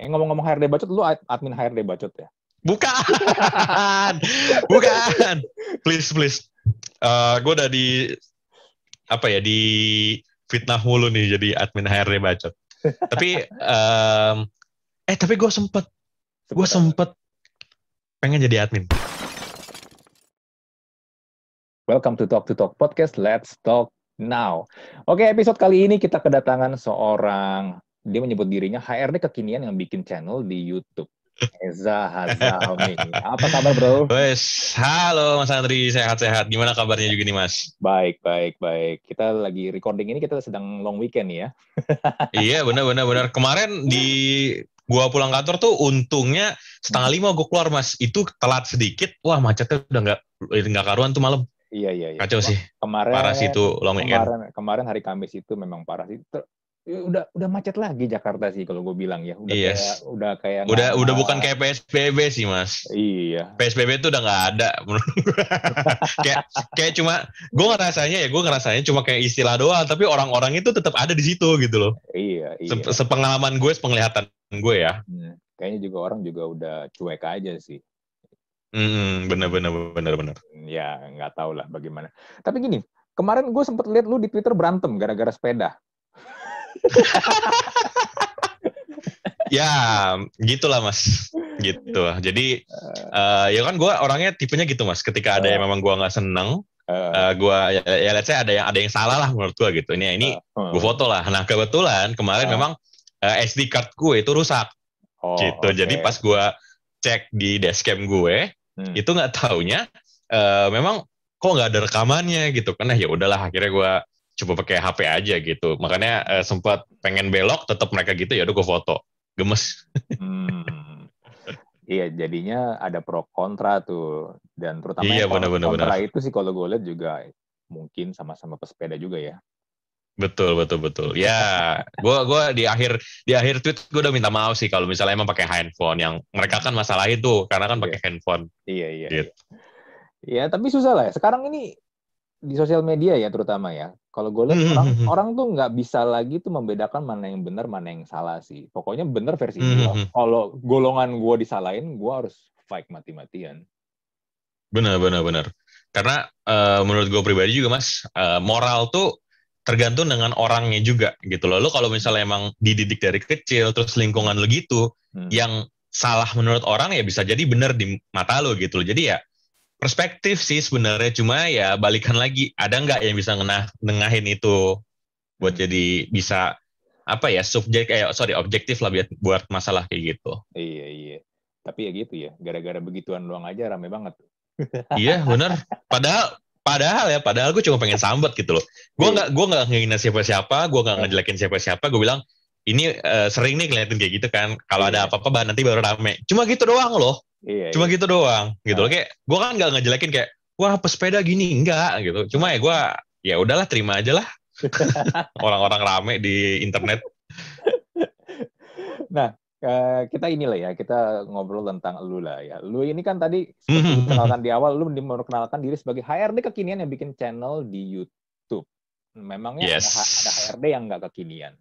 Eh ngomong-ngomong HRD Bacot, lu admin HRD Bacot ya? Bukan, bukan. Please, please. Uh, eh, gue udah di apa ya di fitnah mulu nih jadi admin HRD Bacot. tapi um, eh tapi gue sempet, sempet gue sempet pengen jadi admin. Welcome to Talk to Talk Podcast. Let's talk now. Oke, episode kali ini kita kedatangan seorang dia menyebut dirinya HRD kekinian yang bikin channel di YouTube. Eza Hazami. Apa kabar bro? Wes, halo Mas Andri, sehat-sehat. Gimana kabarnya juga nih Mas? Baik, baik, baik. Kita lagi recording ini kita sedang long weekend ya. iya, benar, benar, benar. Kemarin di gua pulang kantor tuh untungnya setengah lima gua keluar Mas. Itu telat sedikit, wah macetnya udah nggak nggak karuan tuh malam. Iya, iya, iya. Kacau sih. Kemarin parah sih itu long weekend. Kemarin, kemarin hari Kamis itu memang parah sih. Iya, udah udah macet lagi Jakarta sih kalau gue bilang ya udah yes. Iya. kayak udah kayak udah udah bukan kayak PSBB sih mas iya PSBB tuh udah nggak ada menurut kayak kayak cuma gue ngerasanya ya gue ngerasanya cuma kayak istilah doang tapi orang-orang itu tetap ada di situ gitu loh iya, iya. Se sepengalaman gue sepenglihatan gue ya hmm, kayaknya juga orang juga udah cuek aja sih hmm benar-benar benar-benar ya nggak tahu lah bagaimana tapi gini kemarin gue sempet lihat lu di Twitter berantem gara-gara sepeda ya gitulah mas gitu jadi uh, ya kan gue orangnya tipenya gitu mas ketika ada yang eh. memang gue nggak seneng uh, eh. gue ya, ya let's say ada yang ada yang salah lah menurut gue gitu ini ini gue foto lah nah kebetulan kemarin memang uh, SD card gue itu rusak oh, gitu okay. jadi pas gue cek di dashcam gue hmm. itu nggak taunya uh, memang kok nggak ada rekamannya gitu kan nah ya udahlah akhirnya gue coba pakai HP aja gitu. Makanya uh, sempat pengen belok, tetap mereka gitu ya udah gue foto, gemes. hmm. Iya, jadinya ada pro kontra tuh, dan terutama iya, bener, bener, kontra bener. itu sih kalau gue lihat juga mungkin sama-sama pesepeda juga ya. Betul, betul, betul. Ya, gue gua di akhir di akhir tweet gue udah minta maaf sih kalau misalnya emang pakai handphone yang mereka kan masalah itu karena kan iya. pakai yeah. handphone. Iya, iya, iya. Gitu. Iya. Ya, tapi susah lah. Ya. Sekarang ini di sosial media ya terutama ya. Kalau gue lihat hmm, hmm, orang, hmm, orang tuh nggak bisa lagi tuh membedakan mana yang benar mana yang salah sih. Pokoknya benar versi gue. Kalau golongan gue disalahin, gue harus fight mati-matian. Benar, benar, benar. Karena uh, menurut gue pribadi juga mas, uh, moral tuh tergantung dengan orangnya juga gitu loh. Lo kalau misalnya emang dididik dari kecil, terus lingkungan lo gitu, hmm. yang salah menurut orang ya bisa jadi benar di mata lo gitu loh. Jadi ya perspektif sih sebenarnya cuma ya balikan lagi ada nggak yang bisa ngenah nengahin itu buat jadi bisa apa ya subjek eh sorry objektif lah buat buat masalah kayak gitu iya iya tapi ya gitu ya gara-gara begituan doang aja rame banget iya benar padahal padahal ya padahal gue cuma pengen sambat gitu loh gue iya. nggak gue nggak ngingin siapa siapa gue nggak iya. ngejelekin siapa siapa gue bilang ini uh, sering nih ngeliatin kayak gitu kan kalau iya. ada apa apa nanti baru rame cuma gitu doang loh Iya, Cuma iya. gitu doang gitu loh nah. kayak gue kan nggak ngejelekin kayak wah pesepeda gini enggak gitu. Cuma ya gue ya udahlah terima aja lah orang-orang rame di internet. nah eh, kita inilah ya kita ngobrol tentang lu lah ya lu ini kan tadi hmm. kenalkan di awal lu memperkenalkan diri sebagai HRD kekinian yang bikin channel di YouTube memangnya yes. ada HRD yang nggak kekinian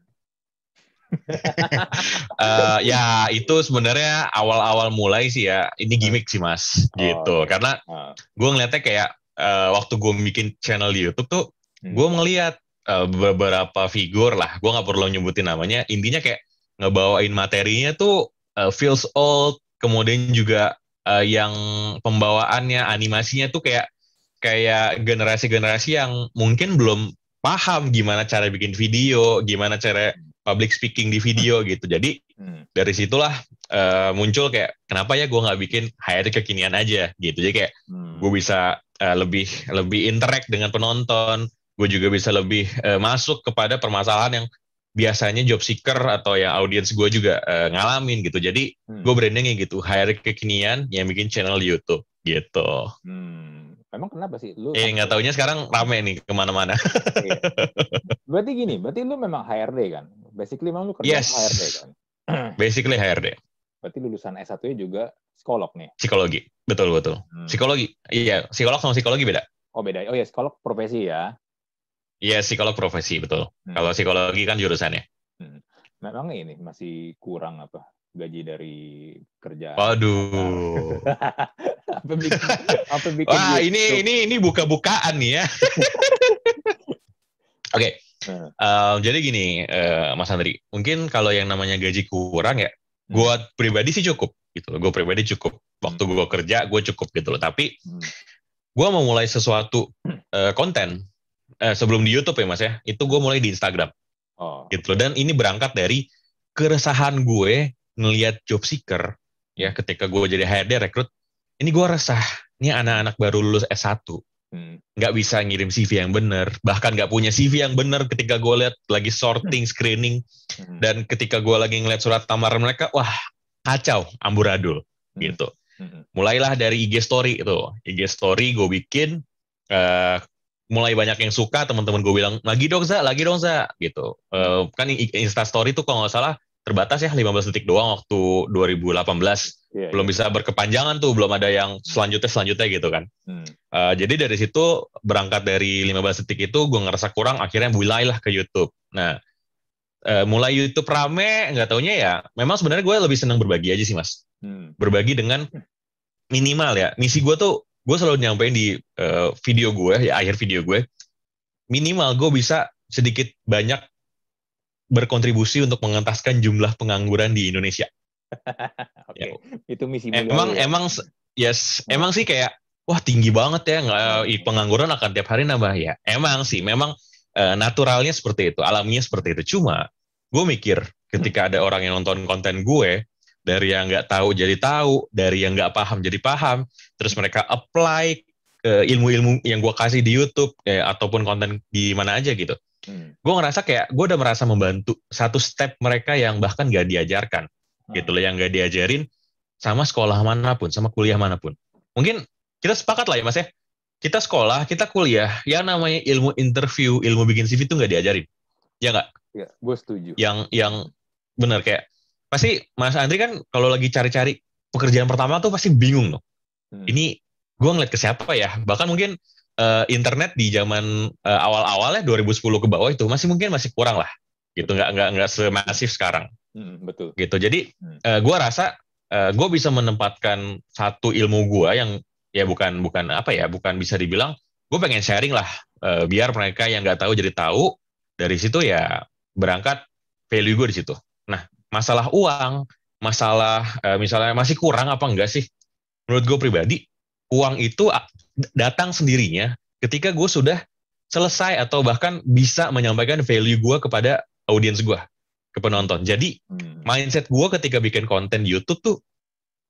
uh, ya itu sebenarnya awal-awal mulai sih ya ini hmm. gimmick sih mas oh, gitu okay. Iya. karena ah. gue ngeliatnya kayak uh, waktu gue bikin channel di YouTube tuh hmm. gue ngeliat uh, beberapa figur lah gue nggak perlu nyebutin namanya intinya kayak ngebawain materinya tuh uh, feels old kemudian juga uh, yang pembawaannya animasinya tuh kayak kayak generasi-generasi yang mungkin belum paham gimana cara bikin video, gimana cara hmm public speaking di video hmm. gitu. Jadi hmm. dari situlah uh, muncul kayak kenapa ya gue nggak bikin HRD kekinian aja gitu. Jadi kayak hmm. gue bisa uh, lebih lebih interact dengan penonton. Gue juga bisa lebih uh, masuk kepada permasalahan yang biasanya job seeker atau yang audiens gue juga uh, ngalamin gitu. Jadi hmm. gue brandingnya gitu, HRD kekinian yang bikin channel YouTube gitu. Hmm. Memang kenapa sih lu? Eh nggak taunya sekarang rame nih kemana-mana. iya. Berarti gini, berarti lu memang HRD kan? Basically memang lu kerja yes. HRD kan? Basically HRD. Berarti lulusan S1-nya juga psikolog nih? Psikologi, betul betul. Hmm. Psikologi, iya psikolog sama psikologi beda. Oh beda, oh ya psikolog profesi ya? Iya psikolog profesi betul. Hmm. Kalau psikologi kan jurusannya. Hmm. Memang ini masih kurang apa? gaji dari kerja. Waduh. apa bikin, apa bikin Wah, YouTube? ini ini ini buka-bukaan nih ya. Oke. okay. Hmm. Uh, jadi gini, uh, Mas Andri, mungkin kalau yang namanya gaji kurang ya, hmm. gue pribadi sih cukup gitu loh. Gue pribadi cukup. Waktu hmm. gue kerja, gue cukup gitu loh. Tapi hmm. gue mau mulai sesuatu uh, konten uh, sebelum di YouTube ya Mas ya, itu gue mulai di Instagram. Oh. Gitu loh. Dan ini berangkat dari keresahan gue ngelihat job seeker ya hmm. ketika gue jadi HRD rekrut ini gue resah ini anak-anak baru lulus S1 hmm. nggak hmm. bisa ngirim CV yang bener bahkan nggak punya CV yang bener ketika gue lihat lagi sorting hmm. screening hmm. dan ketika gue lagi ngeliat surat tamar mereka wah kacau amburadul hmm. gitu mulailah dari IG story itu IG story gue bikin uh, mulai banyak yang suka teman-teman gue bilang lagi dong za lagi dong za gitu uh, kan Insta story tuh kalau nggak salah terbatas ya 15 detik doang waktu 2018 yeah, belum yeah. bisa berkepanjangan tuh belum ada yang selanjutnya selanjutnya gitu kan hmm. uh, jadi dari situ berangkat dari 15 detik itu gue ngerasa kurang akhirnya mulailah ke YouTube nah uh, mulai YouTube rame nggak taunya ya memang sebenarnya gue lebih senang berbagi aja sih mas hmm. berbagi dengan minimal ya misi gue tuh gue selalu nyampein di uh, video gue ya akhir video gue minimal gue bisa sedikit banyak berkontribusi untuk mengentaskan jumlah pengangguran di Indonesia. Oke, okay. ya. itu misi mulia. Emang ya. emang yes, hmm. emang sih kayak wah tinggi banget ya nggak eh, pengangguran akan tiap hari nambah ya. Emang sih, memang uh, naturalnya seperti itu, alaminya seperti itu. Cuma gue mikir ketika ada orang yang nonton konten gue dari yang nggak tahu jadi tahu, dari yang nggak paham jadi paham, terus mereka apply ke ilmu-ilmu yang gue kasih di YouTube eh, ataupun konten di mana aja gitu. Hmm. Gue ngerasa kayak gue udah merasa membantu satu step mereka yang bahkan gak diajarkan hmm. gitu loh, yang gak diajarin sama sekolah manapun, sama kuliah manapun. Mungkin kita sepakat lah ya mas ya, kita sekolah, kita kuliah, ya namanya ilmu interview, ilmu bikin CV itu gak diajarin, ya nggak? Ya, gue setuju. Yang yang benar kayak pasti Mas Andri kan kalau lagi cari-cari pekerjaan pertama tuh pasti bingung loh. Hmm. Ini gue ngeliat ke siapa ya? Bahkan mungkin uh, internet di zaman uh, eh, awal ya 2010 ke bawah itu masih mungkin masih kurang lah gitu nggak nggak nggak semasif sekarang hmm, betul gitu jadi hmm. uh, eh, gue rasa uh, gue bisa menempatkan satu ilmu gue yang ya bukan bukan apa ya bukan bisa dibilang gue pengen sharing lah uh, biar mereka yang nggak tahu jadi tahu dari situ ya berangkat value gue di situ nah masalah uang masalah uh, misalnya masih kurang apa enggak sih menurut gue pribadi uang itu datang sendirinya ketika gue sudah selesai atau bahkan bisa menyampaikan value gue kepada audiens gue ke penonton. Jadi hmm. mindset gue ketika bikin konten di YouTube tuh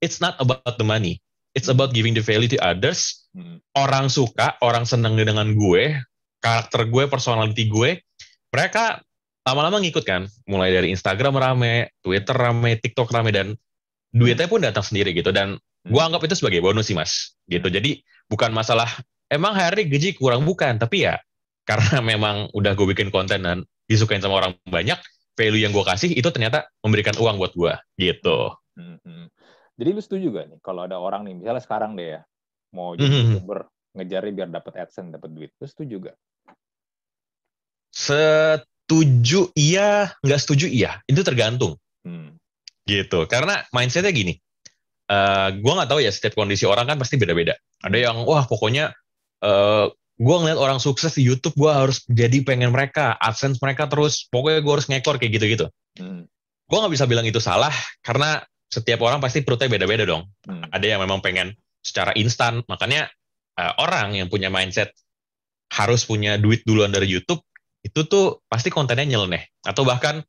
it's not about the money, it's about giving the value to others. Hmm. Orang suka, orang seneng dengan gue, karakter gue, personality gue, mereka lama-lama ngikut kan. Mulai dari Instagram rame, Twitter rame, TikTok rame dan duitnya pun datang sendiri gitu. Dan gue hmm. anggap itu sebagai bonus sih mas, gitu. Hmm. Jadi bukan masalah emang hari gaji kurang bukan, tapi ya karena memang udah gue bikin konten dan disukain sama orang banyak, value yang gue kasih itu ternyata memberikan uang buat gue gitu. Mm Jadi lu setuju gak nih kalau ada orang nih misalnya sekarang deh ya mau jadi mm -hmm. youtuber ngejarnya biar dapat adsense dapat duit, lu setuju juga? Setuju iya, nggak setuju iya, itu tergantung. Hmm. Gitu, karena mindsetnya gini, uh, eh, gue nggak tahu ya setiap kondisi orang kan pasti beda-beda ada yang wah pokoknya uh, eh, gue ngeliat orang sukses di YouTube gue harus jadi pengen mereka adsense mereka terus pokoknya gue harus ngekor kayak gitu gitu hmm. gue nggak bisa bilang itu salah karena setiap orang pasti perutnya beda-beda dong hmm. ada yang memang pengen secara instan makanya uh, orang yang punya mindset harus punya duit duluan dari YouTube itu tuh pasti kontennya nyeleneh atau bahkan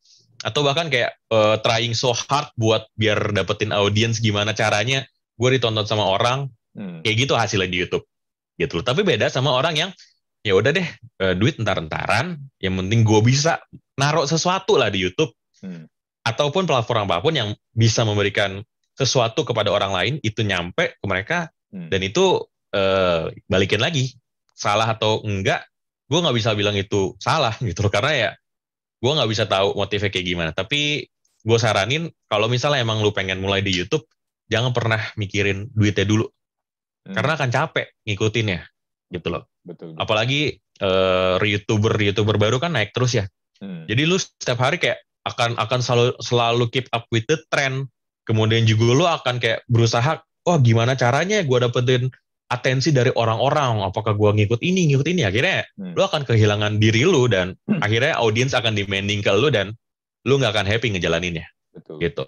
atau bahkan kayak uh, trying so hard buat biar dapetin audiens gimana caranya gue ditonton sama orang Hmm. Kayak gitu hasilnya di YouTube. Gitu loh. Tapi beda sama orang yang ya udah deh eh, duit entar-entaran, yang penting gue bisa naruh sesuatu lah di YouTube. Hmm. Ataupun platform apapun yang bisa memberikan sesuatu kepada orang lain itu nyampe ke mereka hmm. dan itu eh, balikin lagi salah atau enggak gue nggak bisa bilang itu salah gitu loh karena ya gue nggak bisa tahu motifnya kayak gimana tapi gue saranin kalau misalnya emang lu pengen mulai di YouTube jangan pernah mikirin duitnya dulu Hmm. karena akan capek ngikutin ya gitu loh. Betul. betul. Apalagi uh, eh, youtuber youtuber baru kan naik terus ya. Hmm. Jadi lu setiap hari kayak akan akan selalu selalu keep up with the trend. Kemudian juga lu akan kayak berusaha, oh gimana caranya gue dapetin atensi dari orang-orang. Apakah gue ngikut ini, ngikut ini. Akhirnya hmm. lu akan kehilangan diri lu dan hmm. akhirnya audiens akan demanding ke lu dan lu nggak akan happy ngejalaninnya. Betul. Gitu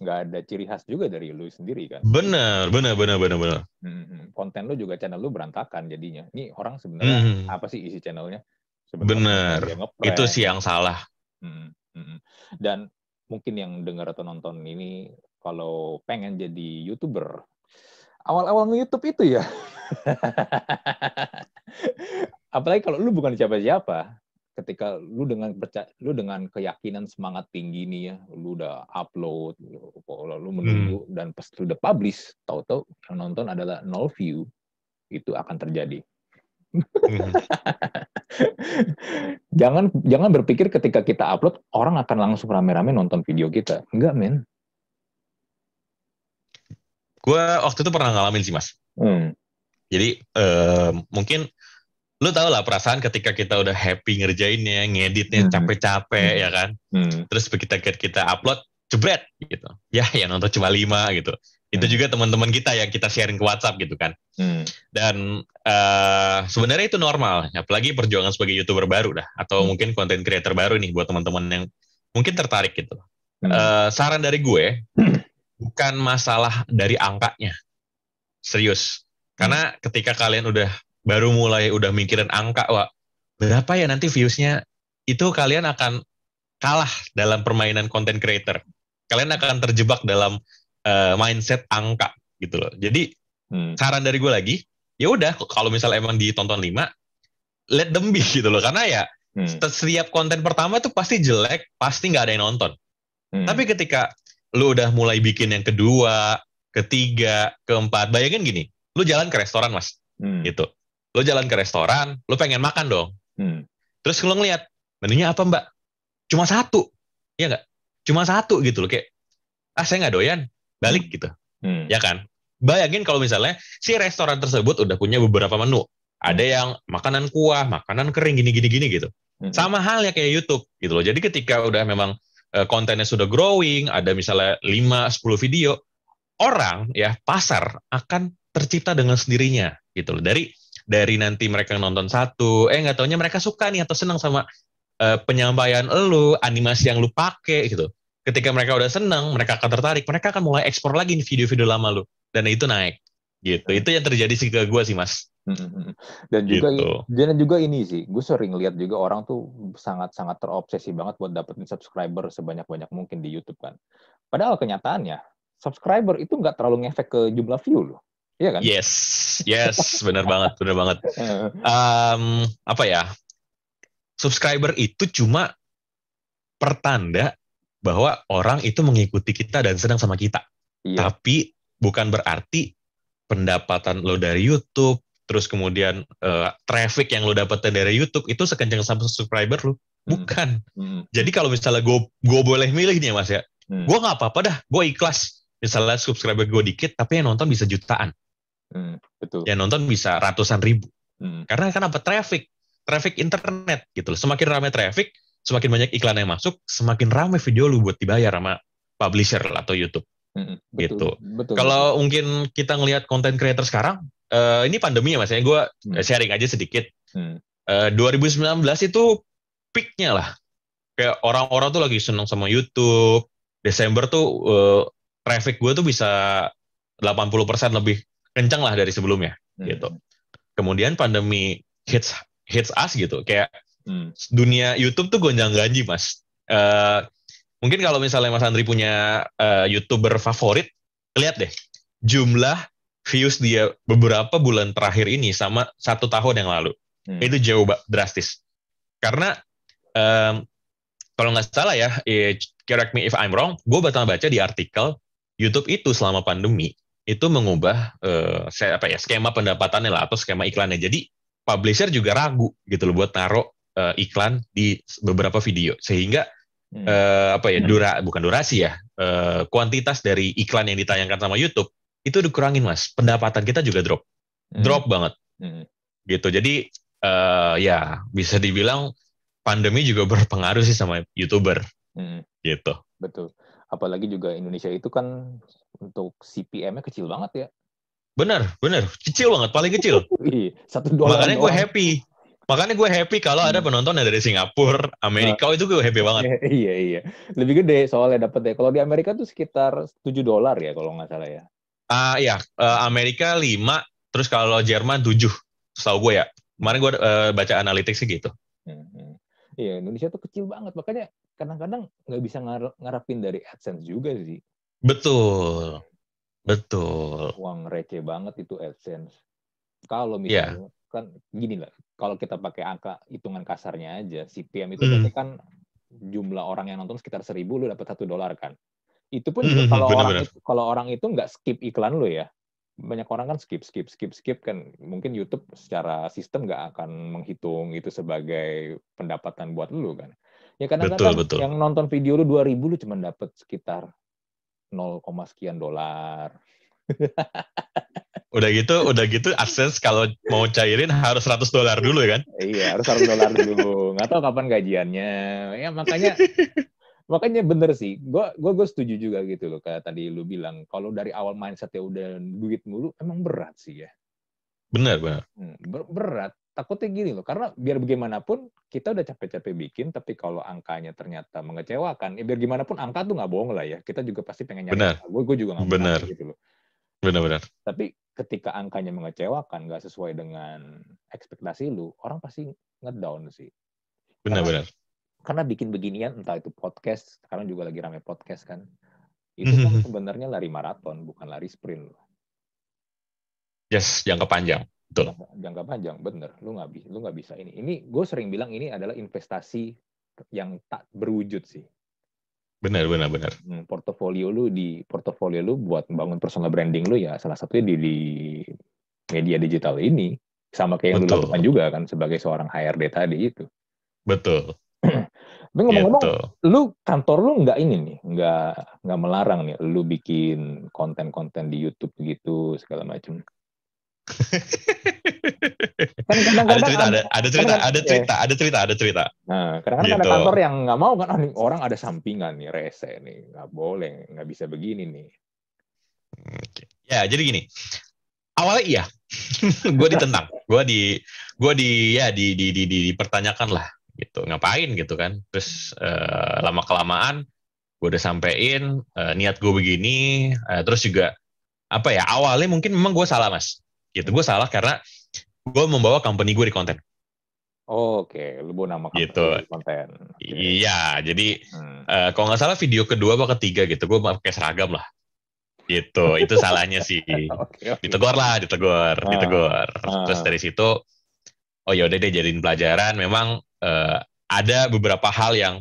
nggak ada ciri khas juga dari lu sendiri kan benar benar benar benar benar hmm, konten lu juga channel lu berantakan jadinya ini orang sebenarnya hmm. apa sih isi channelnya sebenarnya benar itu sih yang salah hmm, hmm. dan mungkin yang dengar atau nonton ini kalau pengen jadi youtuber awal-awal nge-youtube itu ya apalagi kalau lu bukan siapa-siapa ketika lu dengan percaya lu dengan keyakinan semangat tinggi nih ya lu udah upload lu, lu menunggu hmm. dan pas lu udah publish tahu-tahu yang nonton adalah nol view itu akan terjadi hmm. jangan jangan berpikir ketika kita upload orang akan langsung rame-rame nonton video kita enggak men gue waktu itu pernah ngalamin sih mas hmm. jadi uh, mungkin lu tau lah perasaan ketika kita udah happy ngerjainnya, ngeditnya hmm. capek-capek hmm. ya kan. Hmm. Terus kita kita upload jebret gitu. Ya yang nonton cuma lima gitu. Itu hmm. juga teman-teman kita yang kita sharing ke WhatsApp gitu kan. Hmm. Dan uh, sebenarnya itu normal, apalagi perjuangan sebagai YouTuber baru dah atau hmm. mungkin content creator baru nih buat teman-teman yang mungkin tertarik gitu. Hmm. Uh, saran dari gue hmm. bukan masalah dari angkanya. Serius. Karena ketika kalian udah baru mulai udah mikirin angka, Wak. Berapa ya nanti viewsnya? Itu kalian akan kalah dalam permainan content creator. Kalian akan terjebak dalam uh, mindset angka gitu loh. Jadi hmm. saran dari gue lagi, ya udah kalau misal emang ditonton 5, let them be gitu loh. Karena ya hmm. setiap konten pertama tuh pasti jelek, pasti nggak ada yang nonton. Hmm. Tapi ketika lu udah mulai bikin yang kedua, ketiga, keempat, bayangin gini, lu jalan ke restoran mas, hmm. gitu lo jalan ke restoran, lo pengen makan dong. Hmm. Terus lo ngeliat, menunya apa mbak? Cuma satu. Iya nggak? Cuma satu gitu loh. Kayak, ah saya nggak doyan. Balik hmm. gitu. Hmm. Ya kan? Bayangin kalau misalnya si restoran tersebut udah punya beberapa menu. Ada hmm. yang makanan kuah, makanan kering, gini-gini-gini gitu. Hmm. Sama halnya kayak YouTube gitu loh. Jadi ketika udah memang eh, kontennya sudah growing, ada misalnya 5-10 video, orang ya pasar akan tercipta dengan sendirinya gitu loh. Dari dari nanti mereka nonton satu eh nggak taunya mereka suka nih atau senang sama uh, eh, penyampaian lu animasi yang lu pake gitu ketika mereka udah senang mereka akan tertarik mereka akan mulai ekspor lagi video-video lama lu dan itu naik gitu itu yang terjadi sih ke gue sih mas mm-hmm. dan juga gitu. dan juga ini sih gue sering lihat juga orang tuh sangat sangat terobsesi banget buat dapetin subscriber sebanyak banyak mungkin di YouTube kan padahal kenyataannya subscriber itu nggak terlalu ngefek ke jumlah view loh Iya kan? Yes, yes, benar banget, benar banget. Um, apa ya? Subscriber itu cuma pertanda bahwa orang itu mengikuti kita dan senang sama kita. Iya. Tapi bukan berarti pendapatan lo dari YouTube, terus kemudian uh, traffic yang lo dapetin dari YouTube itu sekencang sama subscriber lo. Hmm. Bukan. Hmm. Hmm. Jadi kalau misalnya gue boleh milih nih mas ya, hmm. gue gak apa-apa dah, gue ikhlas. Misalnya subscriber gue dikit, tapi yang nonton bisa jutaan Hmm, betul. Yang nonton bisa ratusan ribu. Hmm. Karena kan apa traffic, traffic internet gitu loh. Semakin ramai traffic, semakin banyak iklan yang masuk, semakin ramai video lu buat dibayar sama publisher atau YouTube. Hmm, hmm. betul, gitu. Betul. Kalau mungkin kita ngelihat konten creator sekarang, uh, ini pandemi ya mas, ya gue hmm. Eh, sharing aja sedikit. Hmm. Uh, eh, 2019 itu peaknya lah. Kayak orang-orang tuh lagi seneng sama YouTube. Desember tuh uh, traffic gue tuh bisa 80% lebih kencang lah dari sebelumnya hmm. gitu. Kemudian pandemi hits hits us gitu, kayak hmm. dunia YouTube tuh gonjang ganji mas. Uh, mungkin kalau misalnya Mas Andri punya uh, youtuber favorit, lihat deh jumlah views dia beberapa bulan terakhir ini sama satu tahun yang lalu hmm. itu jauh drastis. Karena um, kalau nggak salah ya, eh, correct me if I'm wrong, gue batal baca di artikel YouTube itu selama pandemi itu mengubah uh, apa ya skema pendapatannya lah atau skema iklannya. Jadi publisher juga ragu gitu loh buat taruh eh, iklan di beberapa video sehingga hmm. uh, apa ya hmm. dura bukan durasi ya uh, kuantitas dari iklan yang ditayangkan sama YouTube itu dikurangin mas. Pendapatan kita juga drop hmm. drop banget hmm. gitu. Jadi uh, ya bisa dibilang pandemi juga berpengaruh sih sama youtuber hmm. gitu. Betul apalagi juga Indonesia itu kan untuk CPM-nya kecil banget ya. Bener, bener. Kecil banget, paling kecil. Iya, satu dolar. Makanya gue happy. Makanya gue happy kalau hmm. ada penonton yang dari Singapura, Amerika, nah. itu gue happy banget. Iya, iya, Lebih gede soalnya dapet ya. Kalau di Amerika tuh sekitar 7 dolar ya kalau nggak salah ya. Ah uh, ya, uh, Amerika 5, terus kalau Jerman 7. Setahu gue ya. Kemarin gue uh, baca analitik sih gitu. Hmm, hmm. Iya, Indonesia tuh kecil banget. Makanya kadang-kadang nggak bisa ngar ngarapin dari AdSense juga sih. Betul. Betul. Uang receh banget itu AdSense. Kalau iya. misalnya yeah. kan gini lah, kalau kita pakai angka hitungan kasarnya aja, CPM itu mm. kan jumlah orang yang nonton sekitar seribu lu dapat satu dolar kan. Itu pun mm, kalau orang itu, kalau orang itu nggak skip iklan lu ya. Banyak orang kan skip skip skip skip kan mungkin YouTube secara sistem nggak akan menghitung itu sebagai pendapatan buat lu kan. Ya kadang-kadang yang nonton video lu dua ribu lu cuma dapat sekitar 0, sekian dolar. udah gitu, udah gitu Akses kalau mau cairin harus 100 dolar dulu ya kan? Iya, harus 100 dolar dulu. Nggak tahu kapan gajiannya. Ya makanya makanya bener sih. Gue, gua gue setuju juga gitu loh kayak tadi lu bilang kalau dari awal mindset ya udah duit mulu emang berat sih ya. Bener, benar. Hmm, ber berat takutnya gini loh, karena biar bagaimanapun kita udah capek-capek bikin, tapi kalau angkanya ternyata mengecewakan, ya biar gimana pun angka tuh nggak bohong lah ya. Kita juga pasti pengen nyari. Benar. Gue, gue juga nggak benar gitu loh. Benar-benar. Tapi ketika angkanya mengecewakan, nggak sesuai dengan ekspektasi lu, orang pasti ngedown sih. Benar-benar. Karena, bikin beginian, entah itu podcast, sekarang juga lagi rame podcast kan, hmm, itu kan hmm, hmm. sebenarnya lari maraton, bukan lari sprint loh. Yes, yang kepanjang. Betul. jangka panjang bener lu nggak bisa lu nggak bisa ini ini gue sering bilang ini adalah investasi yang tak berwujud sih benar benar benar hmm, portofolio lu di portofolio lu buat bangun personal branding lu ya salah satunya di, di media digital ini sama kayak yang betul. lu lakukan juga kan sebagai seorang HRD tadi itu betul tapi ngomong-ngomong iya, lu kantor lu nggak ini nih nggak nggak melarang nih lu bikin konten-konten di YouTube gitu segala macam kan ada cerita, kan ada, ada cerita, ada cerita, iya. ada cerita, ada cerita. Nah, kadang-kadang kan gitu. ada kantor yang nggak mau kan, ah, orang ada sampingan nih, rese nih, nggak boleh, nggak bisa begini nih. Ya, jadi gini, awalnya iya, gue ditentang, gue di, gue di, ya di, di, di, di, dipertanyakan lah, gitu, ngapain gitu kan, terus eh, lama kelamaan gue udah sampein eh, niat gue begini, eh, terus juga apa ya awalnya mungkin memang gue salah mas gitu gue salah karena gue membawa company gue di konten Oh, Oke, okay. lu bawa nama company gitu. konten. Okay. Iya, jadi hmm. uh, kalau nggak salah video kedua atau ketiga gitu, gue pakai seragam lah. Gitu, itu salahnya sih. okay, okay. Ditegur lah, ditegur, ah. ditegur. Ah. Terus dari situ, oh ya udah deh jadiin pelajaran. Memang uh, ada beberapa hal yang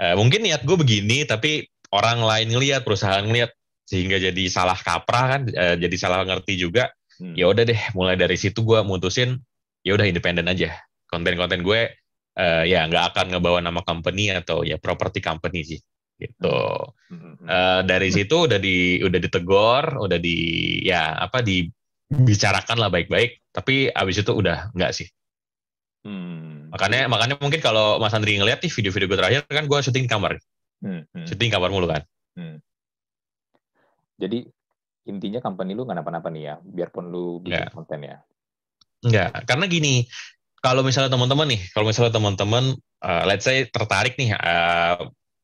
uh, mungkin niat gue begini, tapi orang lain ngelihat, perusahaan ngelihat, sehingga jadi salah kaprah kan, jadi salah ngerti juga hmm. ya udah deh mulai dari situ gue mutusin ya udah independen aja konten-konten gue uh, ya nggak akan ngebawa nama company atau ya properti company sih gitu uh, dari situ udah di udah ditegor, udah di ya apa dibicarakan lah baik-baik tapi abis itu udah nggak sih hmm. makanya makanya mungkin kalau Mas Andri ngeliat nih video-video gue terakhir kan gue syuting kamar hmm. hmm. syuting kamar mulu kan hmm. jadi intinya company lu nggak apa napa nih ya, biarpun lu bikin yeah. konten ya. Enggak, ya, karena gini, kalau misalnya teman-teman nih, kalau misalnya teman-teman, uh, let's say tertarik nih, uh, eh,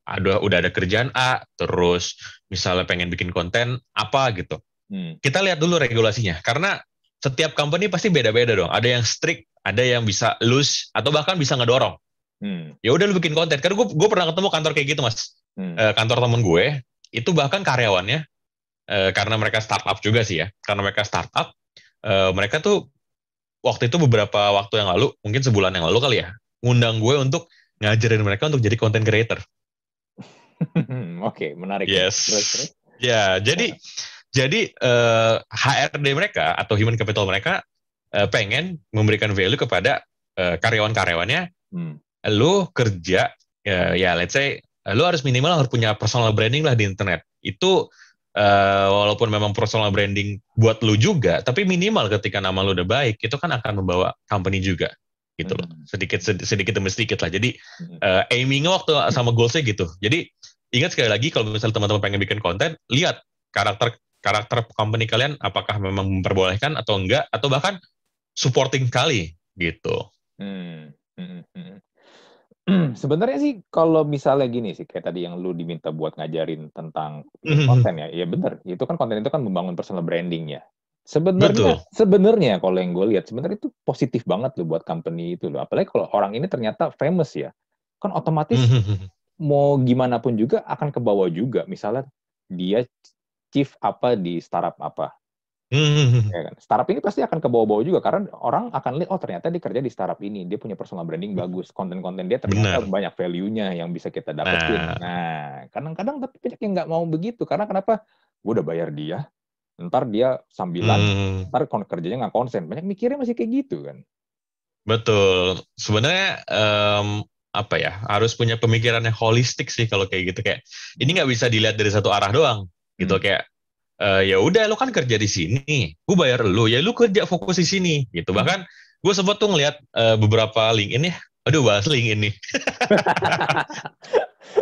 ada udah ada kerjaan A, terus misalnya pengen bikin konten apa gitu. Hmm. Kita lihat dulu regulasinya, karena setiap company pasti beda-beda dong. Ada yang strict, ada yang bisa loose, atau bahkan bisa ngedorong. Hmm. Ya udah lu bikin konten. Karena gue gue pernah ketemu kantor kayak gitu mas, hmm. uh, kantor temen gue, itu bahkan karyawannya Eh, karena mereka startup juga sih ya. Karena mereka startup, uh, mereka tuh waktu itu beberapa waktu yang lalu, mungkin sebulan yang lalu kali ya, ngundang gue untuk ngajarin mereka untuk jadi content creator. Oke, okay, menarik. Yes. Terus, terus. Ya, jadi jadi uh, eh, HRD mereka atau human capital mereka uh, pengen memberikan value kepada uh, karyawan-karyawannya. Hmm. Lu kerja ya, ya let's say lu harus minimal harus punya personal branding lah di internet. Itu uh, walaupun memang personal branding buat lu juga, tapi minimal ketika nama lu udah baik, itu kan akan membawa company juga gitu loh. Hmm. Sedikit sedikit demi sedikit lah. Jadi uh, hmm. eh, aimingnya waktu sama goalsnya gitu. Jadi ingat sekali lagi kalau misalnya teman-teman pengen bikin konten, lihat karakter karakter company kalian apakah memang memperbolehkan atau enggak atau bahkan supporting kali gitu. Hmm. Hmm. hmm sebenarnya sih kalau misalnya gini sih kayak tadi yang lu diminta buat ngajarin tentang mm-hmm. konten ya, ya benar. Itu kan konten itu kan membangun personal branding ya. Sebenarnya sebenarnya kalau yang gue lihat sebenarnya itu positif banget loh buat company itu loh. Apalagi kalau orang ini ternyata famous ya. Kan otomatis mhm. mau gimana pun juga akan ke bawah juga. Misalnya dia chief apa di startup apa. Hmm. Ya kan? Startup ini pasti akan ke bawah-bawah juga karena orang akan lihat oh ternyata dia kerja di startup ini, dia punya personal branding bagus, konten-konten dia ternyata Bener. banyak value-nya yang bisa kita dapetin. Nah, nah kadang-kadang tapi banyak yang nggak mau begitu karena kenapa? Gue udah bayar dia, ntar dia sambilan, hmm. ntar kerjanya nggak konsen, banyak mikirnya masih kayak gitu kan. Betul, sebenarnya um, apa ya harus punya pemikiran yang holistik sih kalau kayak gitu kayak ini nggak bisa dilihat dari satu arah doang gitu hmm. kayak uh, ya udah lo kan kerja di sini gue bayar lo ya lo kerja fokus di sini gitu hmm. bahkan gue sempat tuh ngeliat uh, beberapa link ini ya, aduh bahas link ini uh,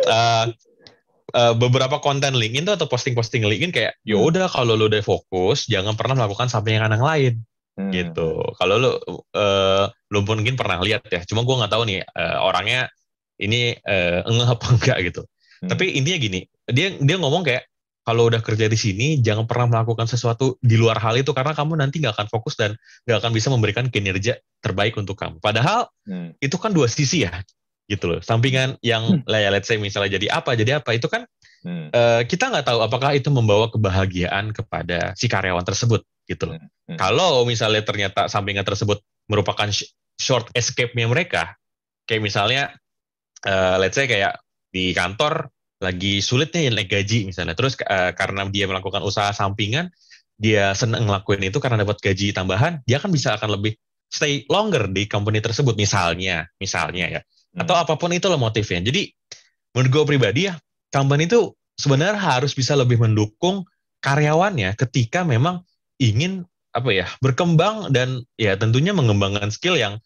uh, eh, beberapa konten link itu atau posting-posting LinkedIn kayak ya hmm. udah kalau lu udah fokus jangan pernah melakukan sampingan yang lain hmm. gitu. Kalau lu uh, mungkin pernah lihat ya, cuma gue nggak tahu nih uh, orangnya ini uh, enggak apa enggak gitu. Hmm. Tapi intinya gini, dia dia ngomong kayak kalau udah kerja di sini jangan pernah melakukan sesuatu di luar hal itu karena kamu nanti nggak akan fokus dan nggak akan bisa memberikan kinerja terbaik untuk kamu. Padahal hmm. itu kan dua sisi ya gitu loh. Sampingan yang hmm. ya let's say misalnya jadi apa jadi apa itu kan hmm. uh, kita nggak tahu apakah itu membawa kebahagiaan kepada si karyawan tersebut gitu loh. Hmm. Hmm. Kalau misalnya ternyata sampingan tersebut merupakan short escape-nya mereka kayak misalnya uh, let's say kayak di kantor lagi sulitnya ya naik gaji misalnya. Terus uh, karena dia melakukan usaha sampingan, dia senang ngelakuin itu karena dapat gaji tambahan, dia kan bisa akan lebih stay longer di company tersebut misalnya, misalnya ya. Hmm. Atau apapun itu loh motifnya. Jadi menurut gue pribadi ya, company itu sebenarnya harus bisa lebih mendukung karyawannya ketika memang ingin apa ya berkembang dan ya tentunya mengembangkan skill yang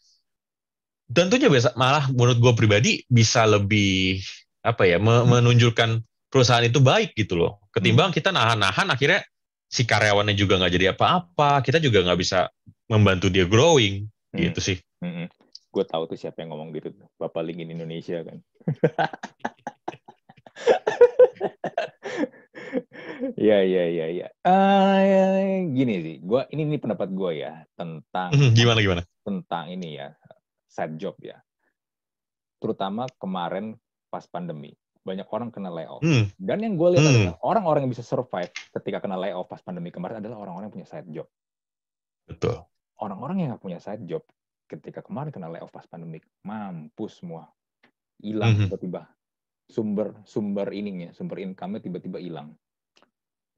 tentunya biasa malah menurut gue pribadi bisa lebih apa ya hmm. menunjukkan perusahaan itu baik gitu loh ketimbang hmm. kita nahan-nahan akhirnya si karyawannya juga nggak jadi apa-apa kita juga nggak bisa membantu dia growing hmm. gitu sih hmm. hmm. gue tahu tuh siapa yang ngomong gitu bapak LinkedIn Indonesia kan ya ya ya ya uh, gini sih gua ini ini pendapat gue ya tentang gimana gimana tentang ini ya side job ya terutama kemarin pas pandemi. Banyak orang kena layoff. Hmm. Dan yang gue lihat hmm. adalah orang-orang yang bisa survive ketika kena layoff pas pandemi kemarin adalah orang-orang yang punya side job. Betul. Orang-orang yang nggak punya side job ketika kemarin kena layoff pas pandemi mampus semua. Hilang hmm tiba-tiba. Sumber sumber ininya, sumber income-nya tiba-tiba hilang.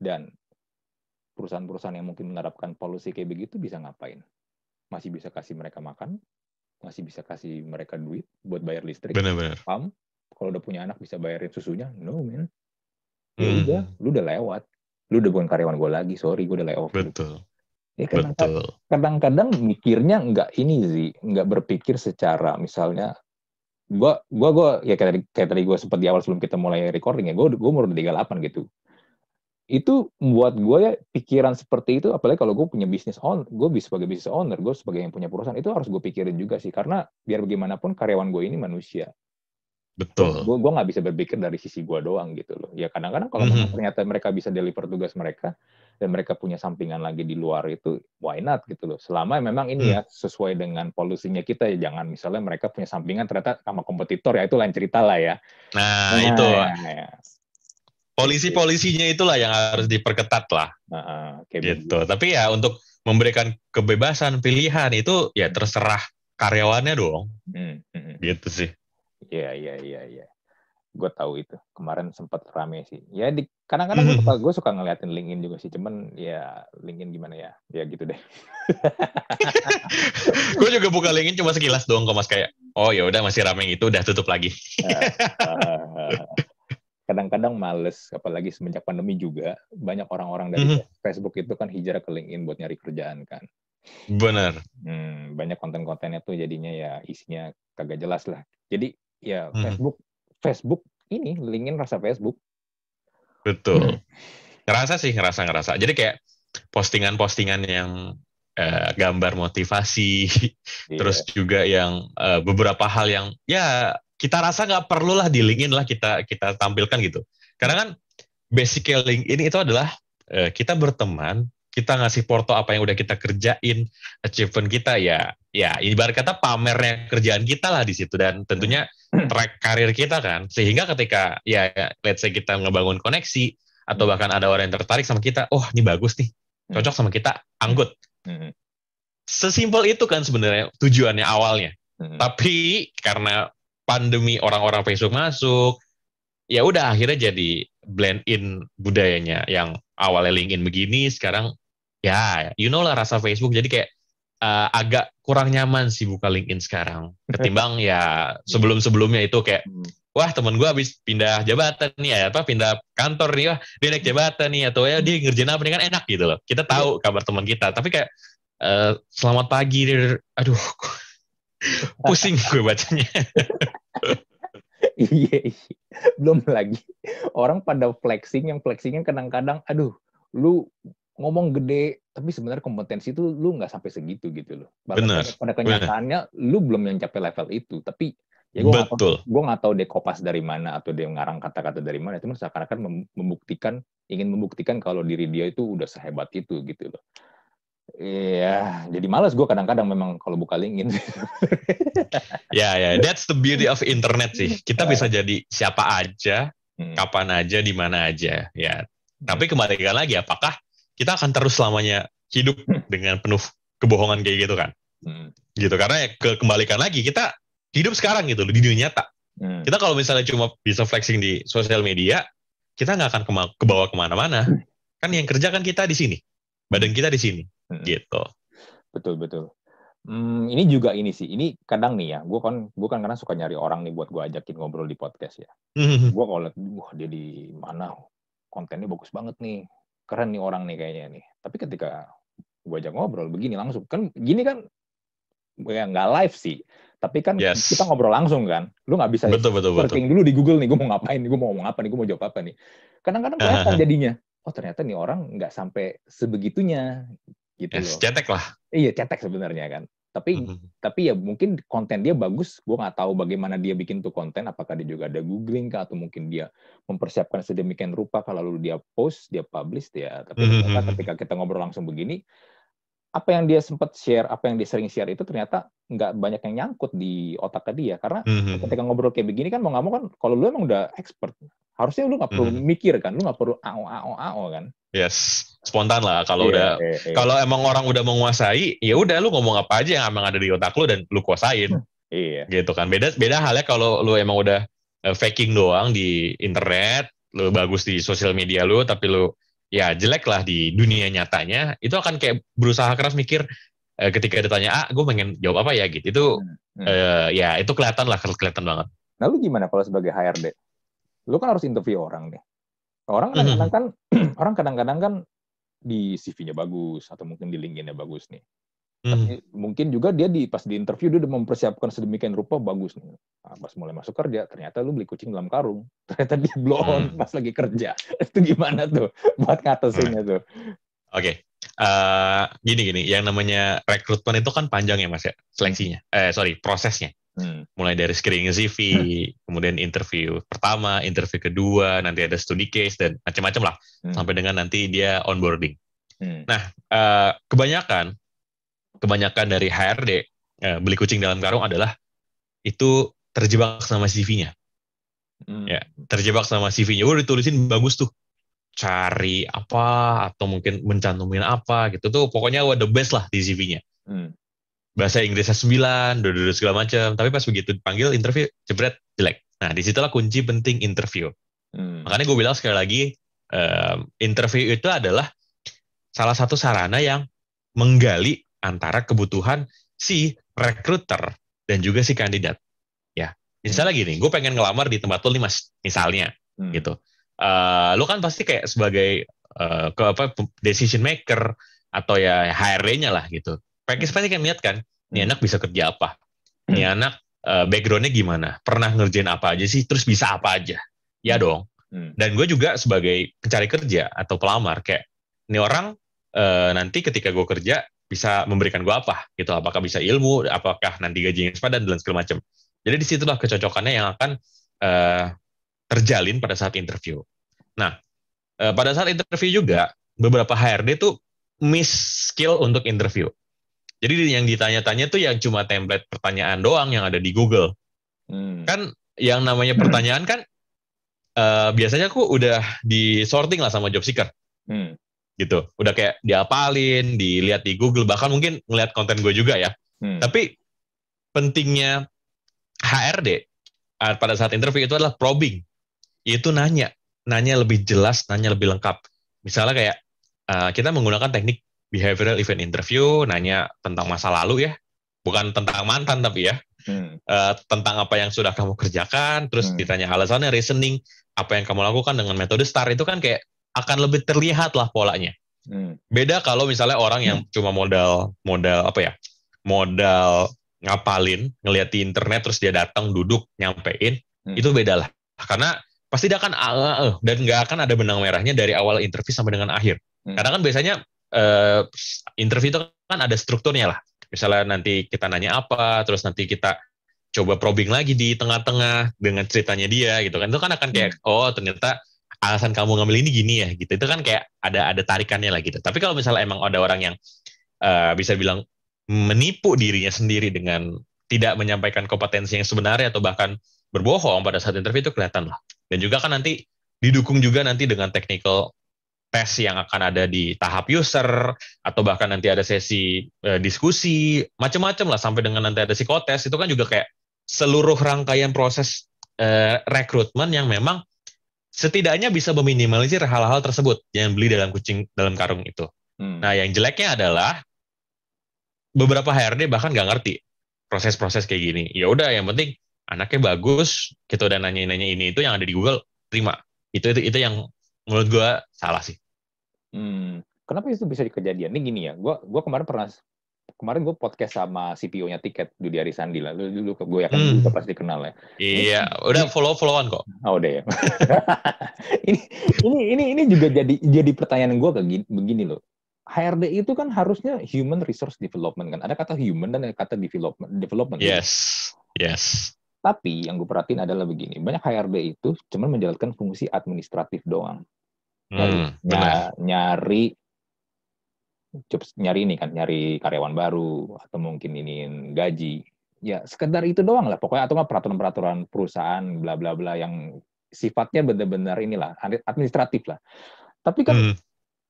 Dan perusahaan-perusahaan yang mungkin menerapkan polusi kayak begitu bisa ngapain? Masih bisa kasih mereka makan, masih bisa kasih mereka duit buat bayar listrik, Benar-benar. pam, kalau udah punya anak bisa bayarin susunya no man ya hmm. udah lu udah lewat lu udah bukan karyawan gue lagi sorry gue udah layoff betul ya kadang-kadang, kadang mikirnya nggak ini sih nggak berpikir secara misalnya Gue gue gue ya kayak tadi kayak tadi gua sempat di awal sebelum kita mulai recording ya gua gua umur 38 gitu itu buat gue ya pikiran seperti itu apalagi kalau gue punya bisnis on gue bisa sebagai bisnis owner gue sebagai yang punya perusahaan itu harus gue pikirin juga sih karena biar bagaimanapun karyawan gue ini manusia Betul. Gue gue nggak bisa berpikir dari sisi gue doang gitu loh. Ya kadang-kadang kalau mm -hmm. ternyata mereka bisa deliver tugas mereka dan mereka punya sampingan lagi di luar itu, why not gitu loh. Selama memang ini mm. ya sesuai dengan polusinya kita ya jangan misalnya mereka punya sampingan ternyata sama kompetitor ya itu lain cerita lah ya. Nah, nah itu. Ya, ya. Polisi-polisinya gitu. itulah yang harus diperketat lah. Nah, uh, gitu. Tapi ya untuk memberikan kebebasan pilihan itu ya terserah karyawannya dong. Hmm, hmm. hmm. Gitu sih. Iya, iya, iya, iya. Gue tahu itu. Kemarin sempat rame sih. Ya, di, kadang-kadang gue, hmm. suka, gue suka ngeliatin LinkedIn juga sih. Cuman ya LinkedIn gimana ya? Ya gitu deh. gue juga buka LinkedIn cuma sekilas doang kok mas. Kayak, oh ya udah masih rame itu, udah tutup lagi. Ah, ah, ah, kadang-kadang males, apalagi semenjak pandemi juga, banyak orang-orang dari mm -hmm. Facebook itu kan hijrah ke LinkedIn buat nyari kerjaan kan. Benar. Hmm, banyak konten-kontennya tuh jadinya ya isinya kagak jelas lah. Jadi ya hmm. Facebook Facebook ini lingin rasa Facebook betul hmm. ngerasa sih ngerasa ngerasa jadi kayak postingan-postingan yang uh, gambar motivasi yeah. terus iya. juga yang uh, beberapa hal yang ya kita rasa nggak perlulah di linkin lah kita kita tampilkan gitu karena kan basic ini itu adalah uh, kita berteman kita ngasih porto apa yang udah kita kerjain, achievement kita ya, ya ibarat kata pamernya kerjaan kita lah di situ dan tentunya hmm track karir kita kan sehingga ketika ya let's say kita ngebangun koneksi atau hmm. bahkan ada orang yang tertarik sama kita oh ini bagus nih hmm. cocok sama kita anggut hmm. sesimpel itu kan sebenarnya tujuannya awalnya tapi karena pandemi orang-orang Facebook masuk ya udah akhirnya jadi blend in budayanya yang awalnya LinkedIn begini sekarang ya you know lah rasa Facebook jadi kayak uh, agak kurang nyaman sih buka LinkedIn sekarang ketimbang ya sebelum-sebelumnya itu kayak hmm. wah temen gue habis pindah jabatan nih ya apa pindah kantor nih wah dia naik jabatan nih atau ya dia ngerjain apa nih kan enak gitu loh kita tahu iya. kabar teman kita tapi kayak uh, selamat pagi dir. aduh pusing gue bacanya iya, iya belum lagi orang pada flexing yang flexingnya kadang-kadang aduh lu ngomong gede tapi sebenarnya kompetensi itu lu nggak sampai segitu gitu loh. Benar. pada kenyataannya bener. lu belum mencapai level itu, tapi ya gue nggak tahu, gue nggak tahu dia kopas dari mana atau dia ngarang kata-kata dari mana, cuma seakan-akan membuktikan ingin membuktikan kalau diri dia itu udah sehebat itu gitu loh. Iya, jadi malas gue kadang-kadang memang kalau buka LinkedIn. ya ya, that's the beauty of internet sih. Kita ya. bisa jadi siapa aja, hmm. kapan aja, di mana aja. Ya, tapi kembalikan lagi, apakah kita akan terus selamanya hidup hmm. dengan penuh kebohongan kayak gitu kan. Hmm. Gitu karena ya ke kembalikan lagi kita hidup sekarang gitu loh di dunia nyata. Hmm. Kita kalau misalnya cuma bisa flexing di sosial media, kita nggak akan ke kebawa kemana-mana. Hmm. Kan yang kerja kan kita di sini, badan kita di sini, hmm. gitu. Betul betul. Hmm, ini juga ini sih, ini kadang nih ya, gue kan gue kan karena suka nyari orang nih buat gue ajakin ngobrol di podcast ya. hmm Gue kalau lihat, wah dia di mana, kontennya bagus banget nih, keren nih orang nih kayaknya nih. Tapi ketika gue ajak ngobrol begini langsung kan gini kan ya nggak live sih tapi kan yes. kita ngobrol langsung kan lu nggak bisa betul, betul, searching betul. dulu di Google nih gue mau ngapain nih gue mau ngomong apa nih gue mau jawab apa nih kadang-kadang kelihatan uh jadinya oh ternyata nih orang nggak sampai sebegitunya gitu yes, loh cetek lah iya cetek sebenarnya kan tapi mm-hmm. tapi ya mungkin konten dia bagus gue nggak tahu bagaimana dia bikin tuh konten apakah dia juga ada googling kah atau mungkin dia mempersiapkan sedemikian rupa kalau lalu dia post dia publish ya tapi mm-hmm. ketika kita ngobrol langsung begini apa yang dia sempat share, apa yang dia sering share itu ternyata nggak banyak yang nyangkut di otaknya dia. Karena mm-hmm. ketika ngobrol kayak begini kan mau nggak mau kan, kalau lu emang udah expert, harusnya lu nggak perlu mm-hmm. mikir kan, lu nggak perlu ao ao ao kan. Yes, spontan lah. Kalau yeah, udah, yeah, yeah. kalau emang orang udah menguasai, ya udah lu ngomong apa aja yang emang ada di otak lu dan lu kuasain. Hmm, iya. Yeah. Gitu kan. Beda beda halnya kalau lu emang udah eh, faking doang di internet, lu bagus di sosial media lu, tapi lu ya jelek lah di dunia nyatanya itu akan kayak berusaha keras mikir eh, ketika ditanya ah gue pengen jawab apa ya gitu itu hmm. hmm. eh, ya itu kelihatan lah kelihatan banget nah lu gimana kalau sebagai HRD lu kan harus interview orang nih orang hmm. kadang-kadang kan orang kadang-kadang kan di CV-nya bagus atau mungkin di LinkedIn-nya bagus nih tapi hmm. mungkin juga dia di pas di interview dia udah mempersiapkan sedemikian rupa bagus nih. Nah, pas mulai masuk kerja ternyata lu beli kucing dalam karung. Ternyata dia blow on hmm. pas lagi kerja. itu gimana tuh buat ngatasinnya hmm. tuh? Oke. Okay. Uh, eh, gini gini, yang namanya rekrutmen itu kan panjang ya mas ya seleksinya. Hmm. Eh sorry prosesnya. Hmm. Mulai dari screening CV, hmm. kemudian interview pertama, interview kedua, nanti ada studi case dan macam-macam lah, hmm. sampai dengan nanti dia onboarding. Hmm. Nah, uh, kebanyakan kebanyakan dari HRD eh, beli kucing dalam karung adalah itu terjebak sama CV-nya. Hmm. Ya, terjebak sama CV-nya. Udah ditulisin bagus tuh. Cari apa atau mungkin mencantumin apa gitu tuh pokoknya the best lah di CV-nya. Hmm. Bahasa Inggrisnya 9, duduk segala macam. Tapi pas begitu dipanggil interview, jebret jelek. Nah, disitulah kunci penting interview. Hmm. Makanya gue bilang sekali lagi, um, interview itu adalah salah satu sarana yang menggali antara kebutuhan si recruiter dan juga si kandidat. Ya, misalnya gini, gue pengen ngelamar di tempat lo nih mas, misalnya, hmm. gitu. Uh, lo kan pasti kayak sebagai uh, ke apa decision maker atau ya HRD-nya lah gitu. Pengen pasti kan niat kan, ini hmm. anak bisa kerja apa, ini hmm. anak uh, backgroundnya gimana, pernah ngerjain apa aja sih, terus bisa apa aja, ya hmm. dong. Hmm. Dan gue juga sebagai pencari kerja atau pelamar kayak ini orang uh, nanti ketika gue kerja bisa memberikan gue apa gitu apakah bisa ilmu apakah nanti gajinya sepadan dan segala macam jadi disitulah kecocokannya yang akan uh, terjalin pada saat interview nah uh, pada saat interview juga beberapa HRD tuh miss skill untuk interview jadi yang ditanya-tanya tuh yang cuma template pertanyaan doang yang ada di Google hmm. kan yang namanya hmm. pertanyaan kan uh, biasanya aku udah disorting lah sama job seeker hmm gitu udah kayak diapalin dilihat di Google bahkan mungkin ngelihat konten gue juga ya hmm. tapi pentingnya HRD eh, pada saat interview itu adalah probing yaitu nanya nanya lebih jelas nanya lebih lengkap misalnya kayak uh, kita menggunakan teknik behavioral event interview nanya tentang masa lalu ya bukan tentang mantan tapi ya hmm. uh, tentang apa yang sudah kamu kerjakan terus hmm. ditanya alasannya reasoning apa yang kamu lakukan dengan metode STAR itu kan kayak akan lebih terlihat lah polanya. Hmm. Beda kalau misalnya orang yang hmm. cuma modal modal apa ya? modal ngapalin, ngeliat di internet terus dia datang duduk nyampein, hmm. itu beda lah. Karena pasti dia akan uh, dan nggak akan ada benang merahnya dari awal interview sampai dengan akhir. Hmm. Karena kan biasanya uh, interview itu kan ada strukturnya lah. Misalnya nanti kita nanya apa, terus nanti kita coba probing lagi di tengah-tengah dengan ceritanya dia gitu kan. Itu kan akan kayak hmm. oh ternyata alasan kamu ngambil ini gini ya gitu itu kan kayak ada ada tarikannya lah gitu tapi kalau misalnya emang ada orang yang uh, bisa bilang menipu dirinya sendiri dengan tidak menyampaikan kompetensi yang sebenarnya atau bahkan berbohong pada saat interview itu kelihatan lah dan juga kan nanti didukung juga nanti dengan technical test yang akan ada di tahap user atau bahkan nanti ada sesi uh, diskusi macam-macam lah sampai dengan nanti ada psikotes itu kan juga kayak seluruh rangkaian proses uh, rekrutmen yang memang setidaknya bisa meminimalisir hal-hal tersebut yang beli dalam kucing dalam karung itu. Hmm. Nah, yang jeleknya adalah beberapa HRD bahkan nggak ngerti proses-proses kayak gini. Ya udah, yang penting anaknya bagus, kita udah nanya-nanya ini itu yang ada di Google terima. Itu itu itu yang menurut gue salah sih. Hmm. Kenapa itu bisa kejadian? Ini gini ya, gue gua kemarin pernah kemarin gue podcast sama CPO-nya tiket Dudi Arisandi lah. Lu, lu gue yakin hmm. juga pasti kenal ya. Iya, ini, udah follow followan kok. Oh deh. ya. ini ini ini ini juga jadi jadi pertanyaan gue kayak begini loh. HRD itu kan harusnya human resource development kan. Ada kata human dan ada kata development development. Kan? Yes. Kan? Yes. Tapi yang gue perhatiin adalah begini, banyak HRD itu cuman menjalankan fungsi administratif doang. Hmm, nyari, nyari nyari ini kan nyari karyawan baru atau mungkin ingin gaji ya sekedar itu doang lah pokoknya atau peraturan-peraturan perusahaan bla bla bla yang sifatnya benar-benar inilah administratif lah tapi kan hmm.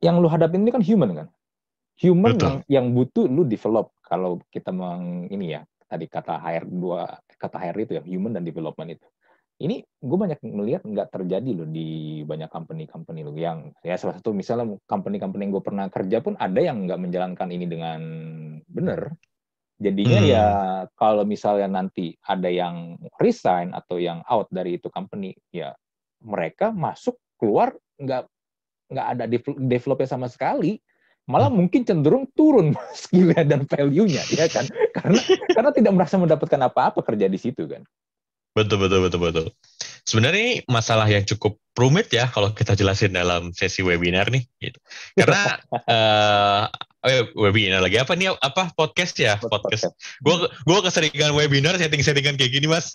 yang lu hadapin ini kan human kan human Betul. yang yang butuh lu develop kalau kita meng ini ya tadi kata HR dua kata HR itu ya human dan development itu ini gue banyak melihat nggak terjadi loh di banyak company-company loh yang ya salah satu misalnya company-company yang gue pernah kerja pun ada yang nggak menjalankan ini dengan benar jadinya ya hmm. ya kalau misalnya nanti ada yang resign atau yang out dari itu company ya mereka masuk keluar nggak nggak ada developnya sama sekali malah hmm. mungkin cenderung turun skillnya dan value-nya ya kan karena karena tidak merasa mendapatkan apa-apa kerja di situ kan Betul, betul, betul, betul. Sebenarnya ini masalah yang cukup rumit ya kalau kita jelasin dalam sesi webinar nih. Gitu. Karena uh, webinar lagi apa nih? Apa podcast ya? Podcast. Gue gue keseringan webinar setting-settingan kayak gini mas.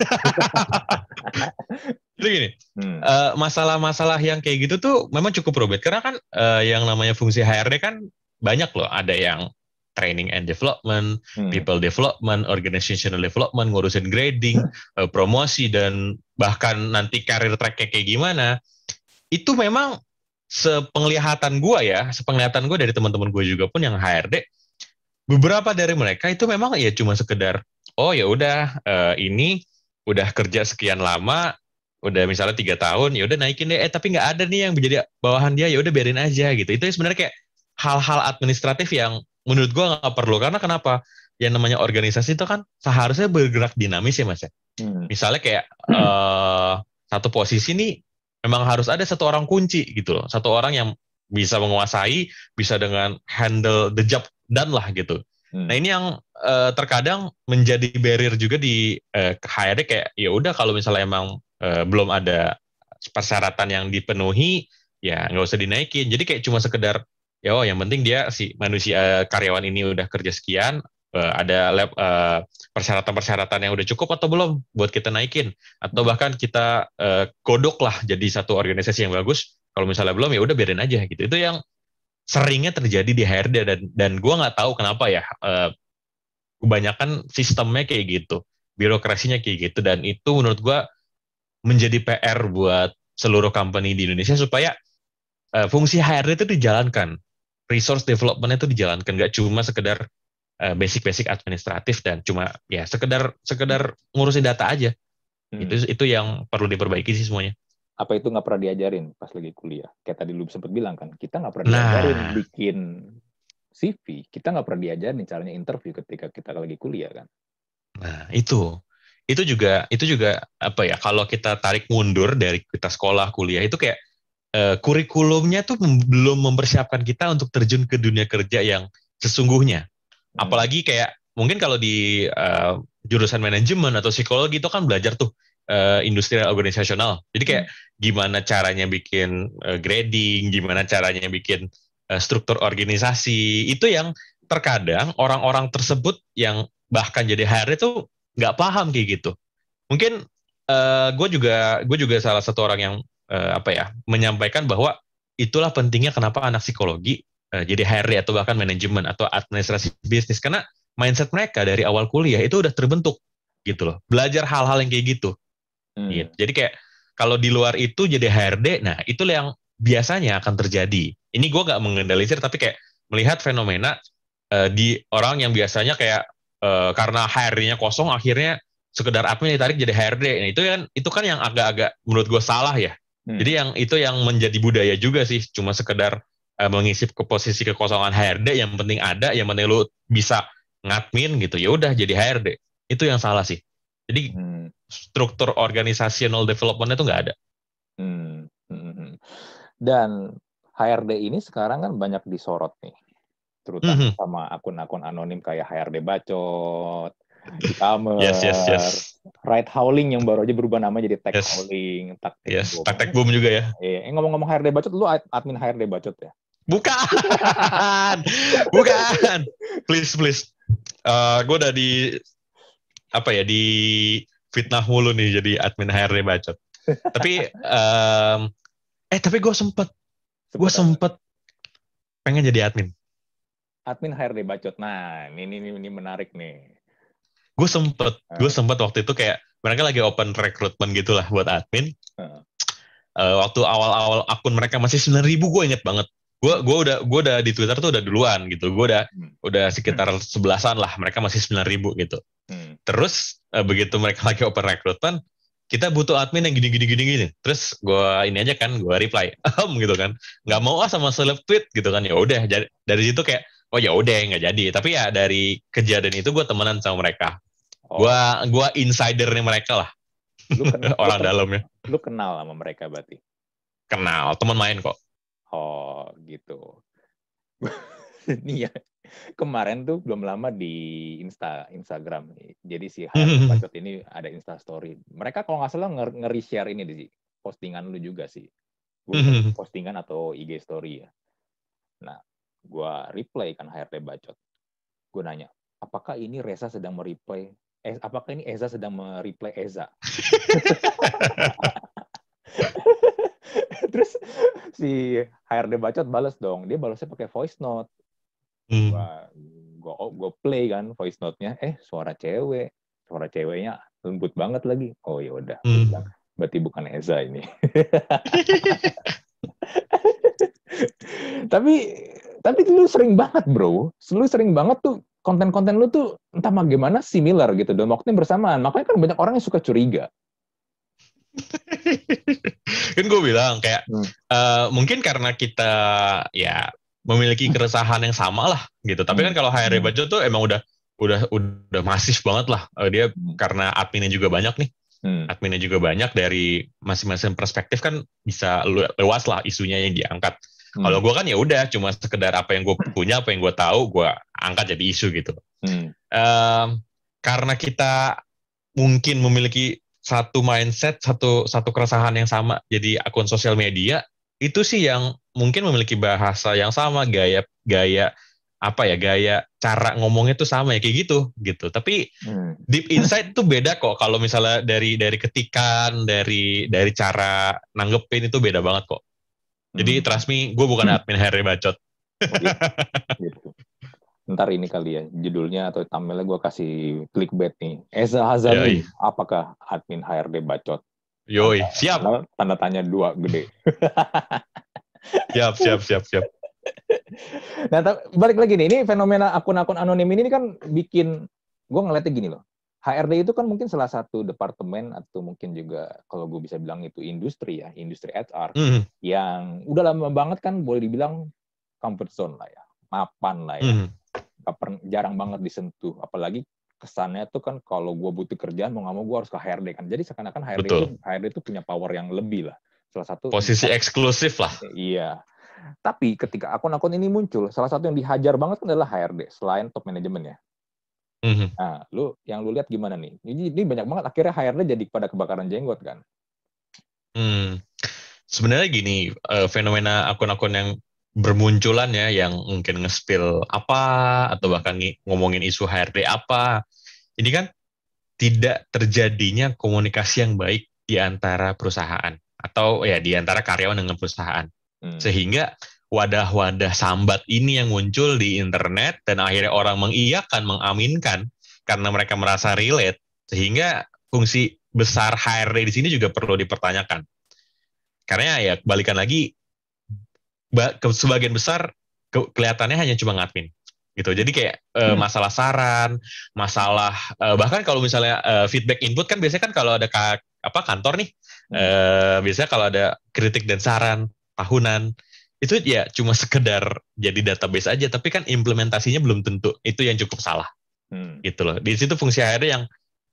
Jadi gini, hmm. uh, masalah-masalah yang kayak gitu tuh memang cukup rumit. Karena kan uh, yang namanya fungsi HRD kan banyak loh. Ada yang training and development, hmm. people development, organizational development, ngurusin grading, hmm. promosi dan bahkan nanti karir tracknya kayak gimana. Itu memang sepenglihatan gue ya, sepenglihatan gue dari teman-teman gue juga pun yang HRD, beberapa dari mereka itu memang ya cuma sekedar, oh ya udah eh, ini udah kerja sekian lama, udah misalnya tiga tahun, ya udah naikin deh, eh tapi nggak ada nih yang menjadi bawahan dia, ya udah biarin aja gitu. Itu sebenarnya kayak hal-hal administratif yang menurut gue nggak perlu karena kenapa yang namanya organisasi itu kan seharusnya bergerak dinamis ya mas ya hmm. misalnya kayak hmm. uh, satu posisi nih memang harus ada satu orang kunci gitu loh satu orang yang bisa menguasai bisa dengan handle the job dan lah gitu hmm. nah ini yang uh, terkadang menjadi barrier juga di uh, eh, HRD kayak ya udah kalau misalnya emang uh, belum ada persyaratan yang dipenuhi ya nggak usah dinaikin jadi kayak cuma sekedar ya oh, yang penting dia si manusia eh, karyawan ini udah kerja sekian uh, ada lab persyaratan eh, persyaratan-persyaratan yang udah cukup atau belum buat kita naikin atau bahkan kita uh, kodok lah jadi satu organisasi yang bagus kalau misalnya belum ya udah biarin aja gitu itu yang seringnya terjadi di HRD dan dan gue nggak tahu kenapa ya uh, kebanyakan sistemnya kayak gitu birokrasinya kayak gitu dan itu menurut gue menjadi PR buat seluruh company di Indonesia supaya uh, fungsi HRD itu dijalankan resource development itu dijalankan nggak cuma sekedar eh, basic-basic administratif dan cuma ya sekedar sekedar ngurusin data aja hmm. itu itu yang perlu diperbaiki sih semuanya apa itu nggak pernah diajarin pas lagi kuliah kayak tadi lu sempat bilang kan kita nggak pernah nah. diajarin bikin CV kita nggak pernah diajarin caranya interview ketika kita lagi kuliah kan nah itu itu juga itu juga apa ya kalau kita tarik mundur dari kita sekolah kuliah itu kayak Eh, kurikulumnya tuh belum mempersiapkan kita untuk terjun ke dunia kerja yang sesungguhnya. Hmm. Apalagi kayak mungkin kalau di uh, jurusan manajemen atau psikologi itu kan belajar tuh uh, industri organisasional. Jadi kayak hmm. gimana caranya bikin uh, grading, gimana caranya bikin uh, struktur organisasi. Itu yang terkadang orang-orang tersebut yang bahkan jadi HR itu nggak paham kayak gitu. Mungkin uh, gue juga gue juga salah satu orang yang eh, apa ya menyampaikan bahwa itulah pentingnya kenapa anak psikologi uh, jadi HRD atau bahkan manajemen atau administrasi bisnis karena mindset mereka dari awal kuliah itu udah terbentuk gitu loh belajar hal-hal yang kayak gitu hmm. gitu jadi kayak kalau di luar itu jadi HRD nah itu yang biasanya akan terjadi ini gue nggak mengendalikan tapi kayak melihat fenomena uh, di orang yang biasanya kayak uh, karena HRD-nya kosong akhirnya sekedar admin ditarik jadi HRD. Nah, itu kan itu kan yang agak-agak menurut gue salah ya. Hmm. Jadi yang itu yang menjadi budaya juga sih, cuma sekedar uh, mengisi ke posisi kekosongan HRD yang penting ada, yang penting lu bisa ngadmin gitu. Ya udah jadi HRD. Itu yang salah sih. Jadi hmm. struktur organizational development itu nggak ada. Hmm. hmm, hmm. Dan HRD ini sekarang kan banyak disorot nih, terutama mm -hmm. sama akun-akun anonim kayak HRD Bacot, di kamar. Yes, yes, yes. Right Howling yang baru aja berubah nama jadi Tech yes. Howling. Tech yes, boom. tech Boom juga ya. Iya, eh, ngomong-ngomong HRD Bacot, lu admin HRD Bacot ya? Bukan. Bukan. Please, please. Uh, eh, gue udah di apa ya di fitnah mulu nih jadi admin HRD Bacot. tapi um, eh tapi gue sempet gue sempet pengen jadi admin admin HRD Bacot. Nah, ini ini ini menarik nih gue sempet uh. Ah. gue sempet waktu itu kayak mereka lagi open recruitment gitulah buat admin uh. Uh, waktu awal-awal akun mereka masih sembilan ribu gue inget banget gue gue udah gue udah di twitter tuh udah duluan gitu gue udah hmm. udah sekitar hmm. sebelasan lah mereka masih sembilan ribu gitu hmm. terus uh, begitu mereka lagi open recruitment kita butuh admin yang gini gini gini gini terus gue ini aja kan gue reply ehm gitu kan nggak mau ah sama seleb tweet gitu kan ya udah dari situ kayak oh ya udah nggak jadi tapi ya dari kejadian itu gue temenan sama mereka Oh. gua Gua insider nih mereka lah. kenal, orang dalam ya Lu kenal sama mereka berarti. Kenal, teman main kok. Oh, gitu. Nih ya, kemarin tuh belum lama di Insta Instagram. Jadi si Hayat Bacot ini ada Insta Story. Mereka kalau nggak salah ngeri share ini di postingan lu juga sih. postingan atau IG story ya. Nah, gua reply kan HRD Bacot. Gue nanya, apakah ini Reza sedang mereplay eh, apakah ini Eza sedang mereplay Eza? Terus si HRD bacot balas dong, dia balasnya pakai voice note. Hmm. Gue gue play kan voice note-nya, eh suara cewek, suara ceweknya lembut banget lagi. Oh ya udah, hmm. berarti bukan Eza ini. tapi tapi lu sering banget bro, lu sering banget tuh konten-konten lu tuh entah bagaimana similar gitu dalam waktu yang bersamaan. Makanya kan banyak orang yang suka curiga. kan gue bilang kayak hmm. uh, mungkin karena kita ya memiliki hmm. keresahan yang sama lah gitu. Tapi kan hmm. kalau HRD hmm. Bajo tuh emang udah udah udah masif banget lah. Uh, dia karena adminnya juga banyak nih. Hmm. Adminnya juga banyak dari masing-masing perspektif kan bisa lewat lah isunya yang diangkat. Hmm. Kalau gue kan ya udah cuma sekedar apa yang gue punya, apa yang gue tahu, gue angkat jadi isu gitu. Hmm. Um, karena kita mungkin memiliki satu mindset, satu satu keresahan yang sama, jadi akun sosial media itu sih yang mungkin memiliki bahasa yang sama, gaya gaya apa ya gaya cara ngomongnya itu sama ya kayak gitu gitu tapi hmm. deep insight itu beda kok kalau misalnya dari dari ketikan dari dari cara nanggepin itu beda banget kok jadi hmm. trust me gue bukan admin Harry Bacot gitu ntar ini kali ya judulnya atau thumbnailnya gue kasih clickbait nih. Eza Hazani, Yoi. apakah admin HRD bacot? Yoi, siap. Tanda, tanda tanya dua gede. siap, siap, siap, siap. Nah, balik lagi nih, ini fenomena akun-akun anonim ini kan bikin gue ngeliatnya gini loh. HRD itu kan mungkin salah satu departemen atau mungkin juga kalau gue bisa bilang itu industri ya, industri HR mm. yang udah lama banget kan boleh dibilang comfort zone lah ya, mapan lah ya. Mm gak jarang banget disentuh apalagi kesannya tuh kan kalau gue butuh kerjaan mau nggak mau gue harus ke HRD kan jadi seakan-akan HRD itu HRD itu punya power yang lebih lah salah satu posisi kan, eksklusif lah eh, iya tapi ketika akun-akun ini muncul salah satu yang dihajar banget kan adalah HRD selain top manajemen ya mm-hmm. nah lu yang lu lihat gimana nih ini, ini banyak banget akhirnya HRD jadi pada kebakaran jenggot kan hmm sebenarnya gini uh, fenomena akun-akun yang bermunculan ya yang mungkin nge apa atau bahkan ngomongin isu HRD apa. Ini kan tidak terjadinya komunikasi yang baik di antara perusahaan atau ya di antara karyawan dengan perusahaan. Hmm. Sehingga wadah-wadah sambat ini yang muncul di internet dan akhirnya orang mengiyakan, mengaminkan karena mereka merasa relate sehingga fungsi besar HRD di sini juga perlu dipertanyakan. Karena ya balikan lagi sebagian besar ke, kelihatannya hanya cuma ngadmin gitu. Jadi kayak uh, masalah saran, masalah uh, bahkan kalau misalnya uh, feedback input kan biasanya kan kalau ada ka, apa kantor nih, hmm. uh, biasanya kalau ada kritik dan saran tahunan itu ya cuma sekedar jadi database aja, tapi kan implementasinya belum tentu itu yang cukup salah, hmm. gitu loh. Di situ fungsi HR yang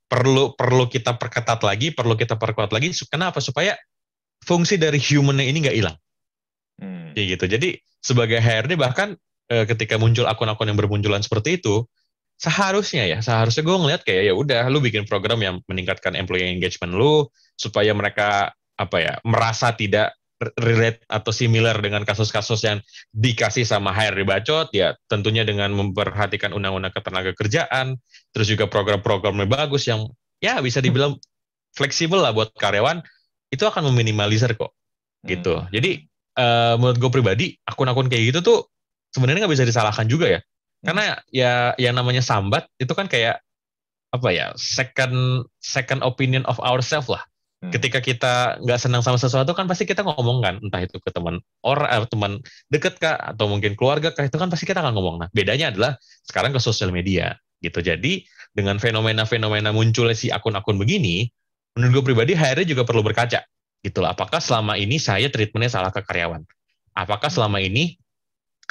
perlu perlu kita perketat lagi, perlu kita perkuat lagi. Kenapa? Supaya fungsi dari human ini nggak hilang. Hmm. Kayak gitu. Jadi sebagai HRD bahkan e, ketika muncul akun-akun yang bermunculan seperti itu, seharusnya ya, seharusnya gue ngeliat kayak ya udah lu bikin program yang meningkatkan employee engagement lu supaya mereka apa ya, merasa tidak relate atau similar dengan kasus-kasus yang dikasih sama HRD Bacot ya tentunya dengan memperhatikan undang-undang ketenaga kerjaan terus juga program-programnya bagus yang ya bisa dibilang fleksibel lah buat karyawan itu akan meminimalisir kok gitu. Hmm. Jadi uh, menurut gue pribadi akun-akun kayak gitu tuh sebenarnya nggak bisa disalahkan juga ya karena hmm. ya yang namanya sambat itu kan kayak apa ya second second opinion of ourselves lah hmm. ketika kita nggak senang sama sesuatu kan pasti kita ngomong kan entah itu ke teman or eh, teman deket kak atau mungkin keluarga kak itu kan pasti kita akan ngomong nah bedanya adalah sekarang ke sosial media gitu jadi dengan fenomena-fenomena munculnya si akun-akun begini menurut gue pribadi akhirnya juga perlu berkaca gitu loh. apakah selama ini saya treatmentnya salah ke karyawan? Apakah selama ini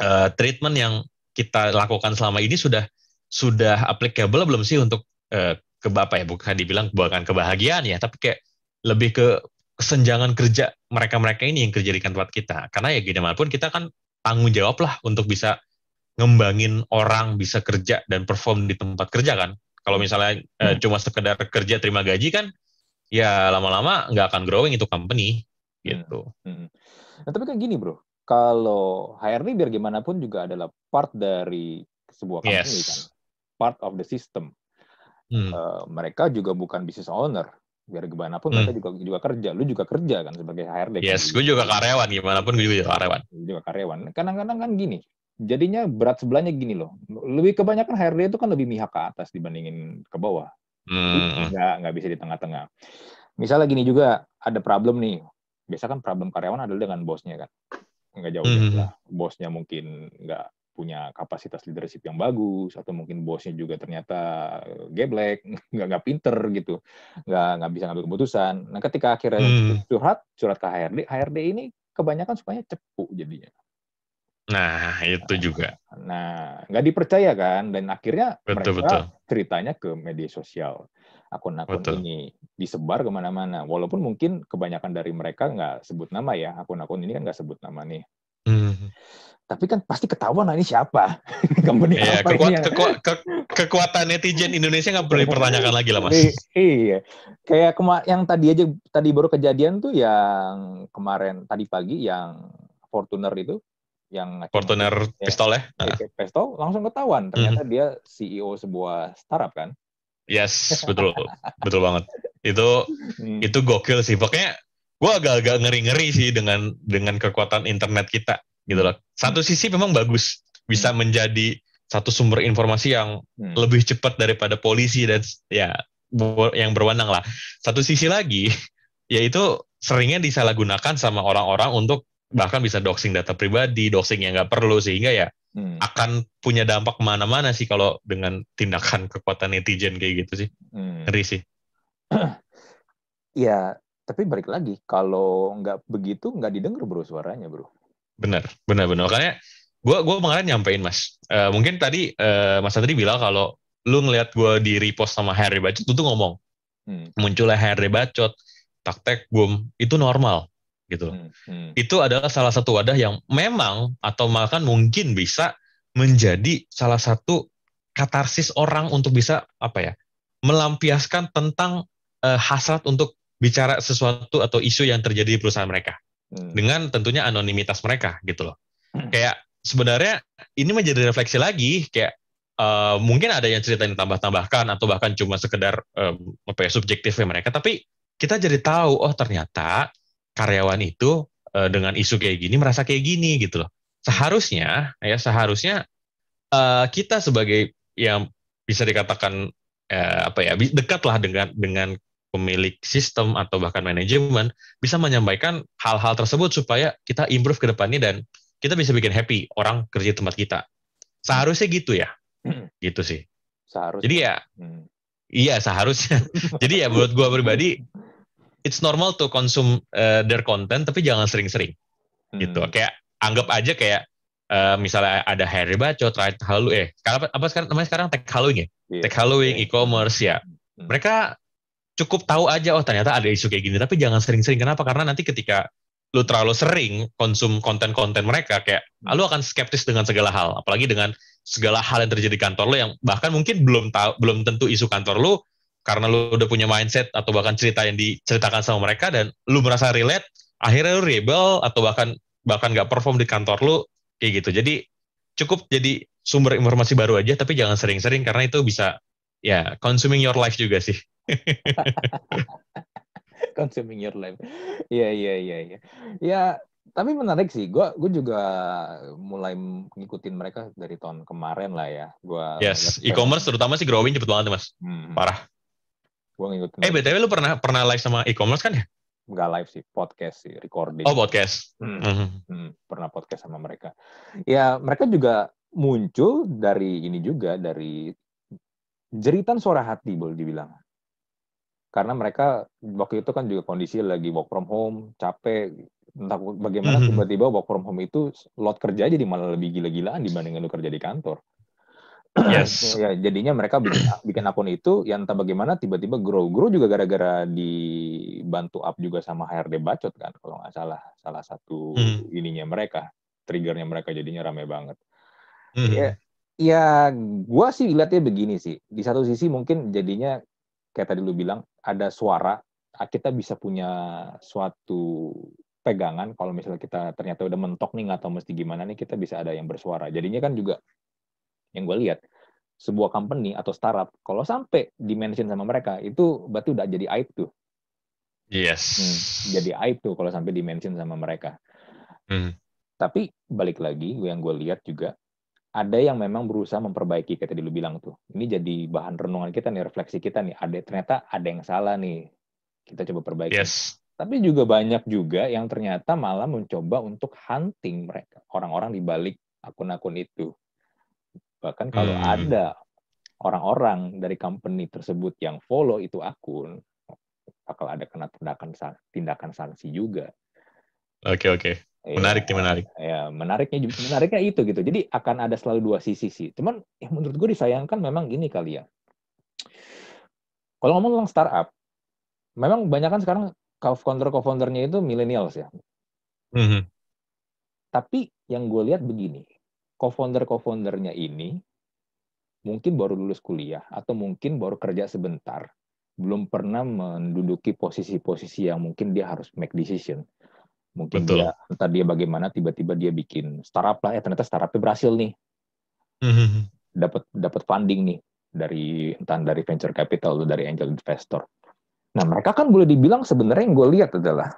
uh, treatment yang kita lakukan selama ini sudah sudah applicable belum sih untuk uh, ke bapak ya bukan dibilang bukan kebahagiaan ya tapi kayak lebih ke kesenjangan kerja mereka-mereka ini yang kerja di tempat kita karena ya gimana pun kita kan tanggung jawab lah untuk bisa ngembangin orang bisa kerja dan perform di tempat kerja kan kalau misalnya eh, hmm. uh, cuma sekedar kerja terima gaji kan ya lama-lama nggak akan growing itu company hmm, gitu. Hmm. Nah, tapi kan gini bro, kalau HRD biar gimana pun juga adalah part dari sebuah company yes. kan, part of the system. Hmm. Uh, mereka juga bukan business owner, biar gimana pun hmm. mereka juga juga kerja lu juga kerja kan sebagai HRD kan yes gitu. gue juga karyawan gimana pun gue juga karyawan juga karyawan kadang-kadang kan gini jadinya berat sebelahnya gini loh lebih kebanyakan HRD itu kan lebih mihak ke atas dibandingin ke bawah Hmm, hmm. Nggak, nggak bisa di tengah-tengah. Misalnya gini juga, ada problem nih. Biasa kan problem karyawan adalah dengan bosnya kan. Nggak jauh hmm. lah. Hmm. Bosnya mungkin nggak punya kapasitas leadership yang bagus atau mungkin bosnya juga ternyata geblek nggak nggak pinter gitu nggak nggak bisa ngambil keputusan nah ketika akhirnya hmm. curhat curhat ke HRD HRD ini kebanyakan sukanya cepu jadinya Nah, itu nah, juga. Nah, nggak dipercaya kan, dan akhirnya betul, mereka betul. ceritanya ke media sosial, akun-akun ini disebar kemana-mana. Walaupun mungkin kebanyakan dari mereka nggak sebut nama ya, akun-akun ini kan nggak sebut nama nih. Hmm. Tapi kan pasti ketahuan nah ini siapa, company iya, apa kekuat, ini. Ya. kekuat, ke, kekuatan netizen Indonesia nggak boleh dipertanyakan lagi lah mas. Iya, kayak kema- yang tadi aja tadi baru kejadian tuh yang kemarin tadi pagi yang Fortuner itu yang Fortuner ya, pistol ya. pistol langsung ketahuan hmm. ternyata mm -hmm. dia CEO sebuah startup kan. Yes, betul. betul banget. Itu hmm. itu gokil sih. Pokoknya gua agak-agak ngeri-ngeri sih dengan dengan kekuatan internet kita gitu loh. Satu sisi memang bagus bisa hmm. menjadi satu sumber informasi yang hmm. lebih cepat daripada polisi dan ya yang berwenang lah. Satu sisi lagi yaitu seringnya disalahgunakan sama orang-orang untuk bahkan bisa doxing data pribadi, doxing yang nggak perlu sehingga ya hmm. akan punya dampak kemana-mana sih kalau dengan tindakan kekuatan netizen kayak gitu sih, hmm. sih. ya, tapi balik lagi kalau nggak begitu nggak didengar bro suaranya bro. Bener, bener, bener. Makanya gue gue kemarin nyampein mas, uh, mungkin tadi uh, mas Andri bilang kalau lu ngeliat gue di repost sama Harry Bacot, itu tuh ngomong hmm. munculnya Harry Bacot, taktek boom itu normal gitu loh. Hmm, hmm. Itu adalah salah satu wadah yang memang atau bahkan mungkin bisa menjadi salah satu katarsis orang untuk bisa apa ya melampiaskan tentang uh, hasrat untuk bicara sesuatu atau isu yang terjadi di perusahaan mereka hmm. dengan tentunya anonimitas mereka gitu loh. Hmm. Kayak sebenarnya ini menjadi refleksi lagi kayak uh, mungkin ada yang cerita yang tambah-tambahkan atau bahkan cuma sekedar um, apa ya subjektifnya mereka tapi kita jadi tahu oh ternyata karyawan itu uh, dengan isu kayak gini merasa kayak gini gitu loh. Seharusnya ya seharusnya uh, kita sebagai yang bisa dikatakan uh, apa ya dekatlah dengan dengan pemilik sistem atau bahkan manajemen bisa menyampaikan hal-hal tersebut supaya kita improve ke depannya dan kita bisa bikin happy orang kerja tempat kita. Seharusnya gitu ya. Hmm. Gitu sih. Seharusnya. Jadi ya hmm. Iya seharusnya. Jadi ya buat gua pribadi it's normal to consume uh, their content tapi jangan sering-sering hmm. gitu kayak anggap aja kayak uh, misalnya ada Harry Bacot, Right Halu eh sekarang apa sekarang namanya sekarang tech Halloween ya yeah. tech Halloween e-commerce ya hmm. mereka cukup tahu aja oh ternyata ada isu kayak gini tapi jangan sering-sering kenapa karena nanti ketika lu terlalu sering konsum konten-konten mereka kayak hmm. lu akan skeptis dengan segala hal apalagi dengan segala hal yang terjadi di kantor lu yang bahkan mungkin belum tahu belum tentu isu kantor lu karena lu udah punya mindset atau bahkan cerita yang diceritakan sama mereka dan lu merasa relate akhirnya lu rebel atau bahkan bahkan nggak perform di kantor lu kayak gitu jadi cukup jadi sumber informasi baru aja tapi jangan sering-sering karena itu bisa ya consuming your life juga sih consuming your life iya iya iya iya ya tapi menarik sih gue gue juga mulai ngikutin mereka dari tahun kemarin lah ya gua yes e-commerce terutama sih growing cepet banget mas hmm. parah Gue ngikutin. Eh, BTW lu pernah pernah live sama e-commerce kan ya? Enggak live sih, podcast sih, recording. Oh, podcast. Hmm. hmm. hmm pernah podcast sama mereka. Ya, mereka juga muncul dari ini juga, dari jeritan suara hati, boleh dibilang. Karena mereka waktu itu kan juga kondisi lagi work from home, capek, entah bagaimana hmm. tiba-tiba work from home itu lot kerja jadi malah lebih gila-gilaan dibandingkan lu kerja di kantor. Yes. Gitu. ya, jadinya mereka bikin, bikin akun itu yang entah bagaimana tiba-tiba grow grow juga gara-gara dibantu up juga sama HRD Bacot kan kalau nggak salah salah satu hmm. ininya mereka triggernya mereka jadinya rame banget. Hmm. Ya, ya gua sih lihatnya begini sih. Di satu sisi mungkin jadinya kayak tadi lu bilang ada suara kita bisa punya suatu pegangan kalau misalnya kita ternyata udah mentok nih atau mesti gimana nih kita bisa ada yang bersuara jadinya kan juga yang gue lihat sebuah company atau startup kalau sampai dimention sama mereka itu berarti udah jadi aib tuh yes hmm, jadi aib tuh kalau sampai dimention sama mereka hmm. tapi balik lagi yang gue lihat juga ada yang memang berusaha memperbaiki kayak tadi lu bilang tuh ini jadi bahan renungan kita nih refleksi kita nih ada ternyata ada yang salah nih kita coba perbaiki yes. tapi juga banyak juga yang ternyata malah mencoba untuk hunting mereka orang-orang di balik akun-akun itu Bahkan kalau hmm. ada orang-orang dari company tersebut yang follow itu akun, bakal ada kena tindakan tindakan sanksi juga. Oke okay, oke. Okay. Iya. Menarik ya, nih menarik. Ya menariknya menariknya itu gitu. Jadi akan ada selalu dua sisi sih. Cuman ya menurut gue disayangkan memang gini kali ya. Kalau ngomong tentang startup, memang banyak kan sekarang co-founder co-foundernya itu millennials ya. Mm -hmm. Tapi yang gue lihat begini, co-founder-co-foundernya ini mungkin baru lulus kuliah atau mungkin baru kerja sebentar, belum pernah menduduki posisi-posisi yang mungkin dia harus make decision. Mungkin Betul. dia entah dia bagaimana tiba-tiba dia bikin startup lah ya ternyata startupnya berhasil nih. mm Dapat dapat funding nih dari entah dari venture capital atau dari angel investor. Nah, mereka kan boleh dibilang sebenarnya yang gue lihat adalah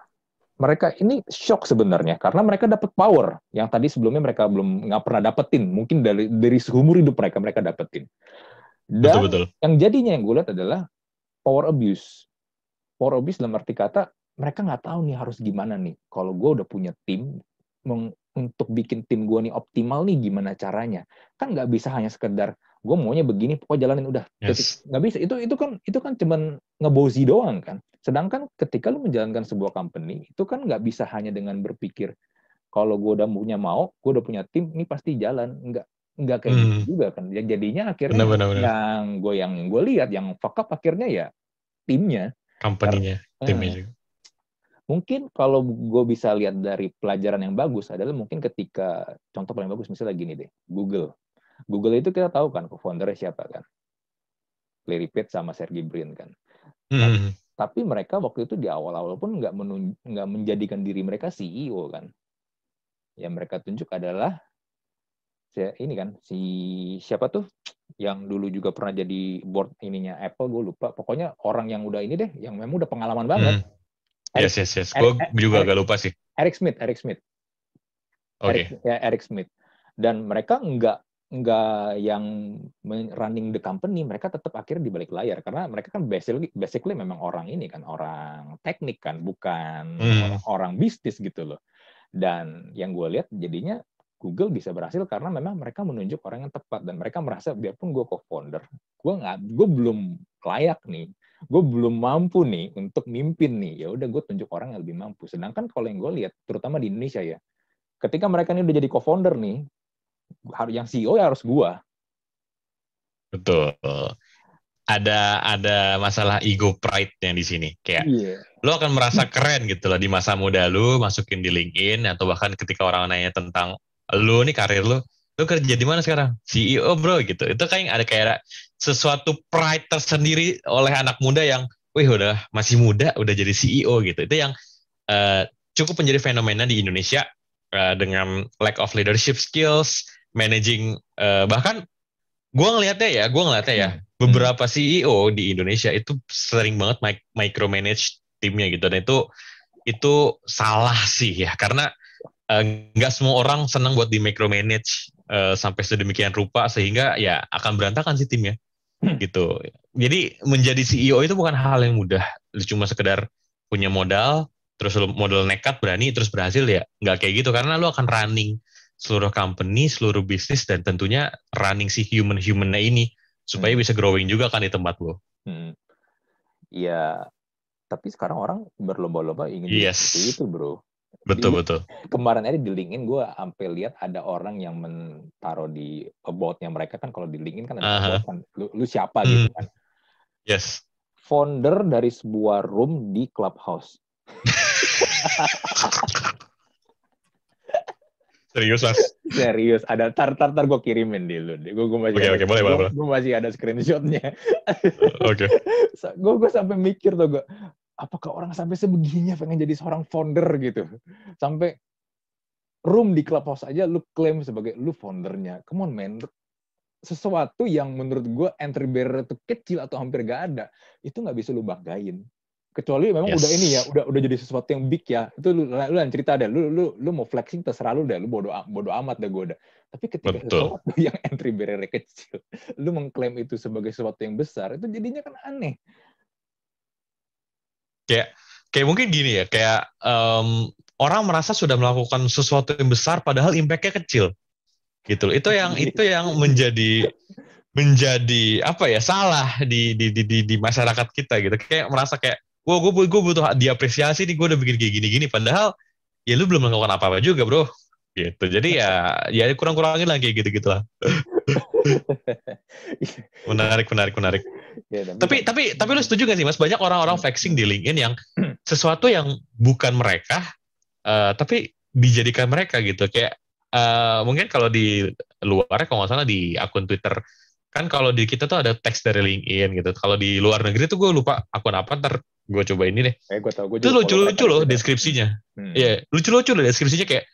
mereka ini shock sebenarnya karena mereka dapat power yang tadi sebelumnya mereka belum nggak pernah dapetin mungkin dari dari seumur hidup mereka mereka dapetin dan betul, betul. yang jadinya yang gue lihat adalah power abuse power abuse dalam arti kata mereka nggak tahu nih harus gimana nih kalau gue udah punya tim untuk bikin tim gue nih optimal nih gimana caranya kan nggak bisa hanya sekedar gue maunya begini pokoknya jalanin udah yes. nggak bisa itu itu kan itu kan cuman ngebozi doang kan Sedangkan ketika lu menjalankan sebuah company, itu kan nggak bisa hanya dengan berpikir, kalau gue udah punya mau, gue udah punya tim, ini pasti jalan. Nggak nggak kayak gitu hmm. gitu juga kan. Yang jadinya akhirnya benar, benar, benar. yang gue yang gue lihat, yang fuck up akhirnya ya timnya. Company-nya, Karena, timnya eh, juga. Mungkin kalau gue bisa lihat dari pelajaran yang bagus adalah mungkin ketika, contoh paling bagus misalnya gini deh, Google. Google itu kita tahu kan, co-foundernya siapa kan? Larry Page sama Sergey Brin kan. Hmm. hmm, hmm. Tapi mereka waktu itu di awal-awal pun nggak nggak menjadikan diri mereka CEO kan. Yang mereka tunjuk adalah ini kan si siapa tuh yang dulu juga pernah jadi board ininya Apple gue lupa pokoknya orang yang udah ini deh yang memang udah pengalaman hmm. banget hmm. Eric, yes, yes, yes. Gue juga agak lupa sih. Eric Smith, Eric Smith. Oke. Okay. ya, Eric Smith. Dan mereka nggak nggak yang running the company, mereka tetap akhirnya di balik layar karena mereka kan basically, basically memang orang ini kan orang teknik kan, bukan hmm. orang, orang bisnis gitu loh. Dan yang gue lihat jadinya Google bisa berhasil karena memang mereka menunjuk orang yang tepat dan mereka merasa biarpun gue co-founder, gue nggak, gue belum layak nih, gue belum mampu nih untuk mimpin nih. Ya udah gue tunjuk orang yang lebih mampu. Sedangkan kalau yang gue lihat, terutama di Indonesia ya, ketika mereka ini udah jadi co-founder nih, harus yang CEO ya harus gua. Betul. Ada ada masalah ego pride yang di sini. Kayak yeah. lo akan merasa keren gitu loh di masa muda lo masukin di LinkedIn atau bahkan ketika orang nanya tentang lo nih karir lo lo kerja di mana sekarang? CEO bro gitu. Itu kayak ada kayak sesuatu pride tersendiri oleh anak muda yang wih udah masih muda udah jadi CEO gitu. Itu yang uh, cukup menjadi fenomena di Indonesia uh, dengan lack of leadership skills managing uh, bahkan gue ngelihatnya ya gue ngelihatnya ya hmm. beberapa CEO di Indonesia itu sering banget mic micromanage timnya gitu dan itu itu salah sih ya karena eh, nggak uh, semua orang senang buat di micromanage uh, eh, sampai sedemikian rupa sehingga ya akan berantakan sih timnya hmm. gitu jadi menjadi CEO itu bukan hal yang mudah cuma sekedar punya modal terus modal nekat berani terus berhasil ya nggak kayak gitu karena lu akan running seluruh company, seluruh bisnis, dan tentunya running si human-humannya ini supaya hmm. bisa growing juga kan di tempat lo. Hmm. Iya, tapi sekarang orang berlomba-lomba ingin yes. seperti itu, bro. Betul di, betul. Kemarin ada di LinkedIn gue sampai lihat ada orang yang mentaruh di aboutnya mereka kan kalau di LinkedIn kan ada uh -huh. kan, lu, lu siapa hmm. gitu kan. Yes. Founder dari sebuah room di clubhouse. Serius mas? Serius, ada tar tar tar gue kirimin dulu. Gue gue masih. okay, okay, boleh gua, boleh. Gue masih ada screenshotnya. oke. okay. Gue gue sampai mikir tuh gue, apakah orang sampai sebegininya pengen jadi seorang founder gitu? Sampai room di clubhouse aja lu klaim sebagai lu foundernya. Come on man, sesuatu yang menurut gue entry barrier itu kecil atau hampir gak ada, itu gak bisa lu banggain kecuali memang yes. udah ini ya udah udah jadi sesuatu yang big ya itu lu lu, yang cerita deh lu lu lu mau flexing terserah lu deh lu bodo bodo amat deh gue udah tapi ketika Betul. sesuatu yang entry barrier kecil lu mengklaim itu sebagai sesuatu yang besar itu jadinya kan aneh kayak kayak mungkin gini ya kayak um, orang merasa sudah melakukan sesuatu yang besar padahal impactnya kecil gitu itu yang itu yang menjadi menjadi apa ya salah di di di di, di masyarakat kita gitu kayak merasa kayak Wah, gue, gue butuh diapresiasi nih, gue udah bikin kayak gini-gini. Padahal, ya lu belum melakukan apa-apa juga, bro. Gitu. Jadi ya, ya kurang-kurangin lah kayak gitu-gitu lah. menarik, menarik, menarik. Ya, tapi, tapi, tapi, tapi lu setuju gak sih, Mas? Banyak orang-orang hmm. flexing di LinkedIn yang sesuatu yang bukan mereka, uh, tapi dijadikan mereka gitu. Kayak uh, mungkin kalau di luar, kalau nggak salah di akun Twitter kan kalau di kita tuh ada teks dari LinkedIn gitu. Kalau di luar negeri tuh gue lupa akun apa ntar gue coba ini deh. Eh, gua tahu, gua itu lucu-lucu loh deskripsinya. Hmm. Iya, hmm. yeah, lucu-lucu loh deskripsinya kayak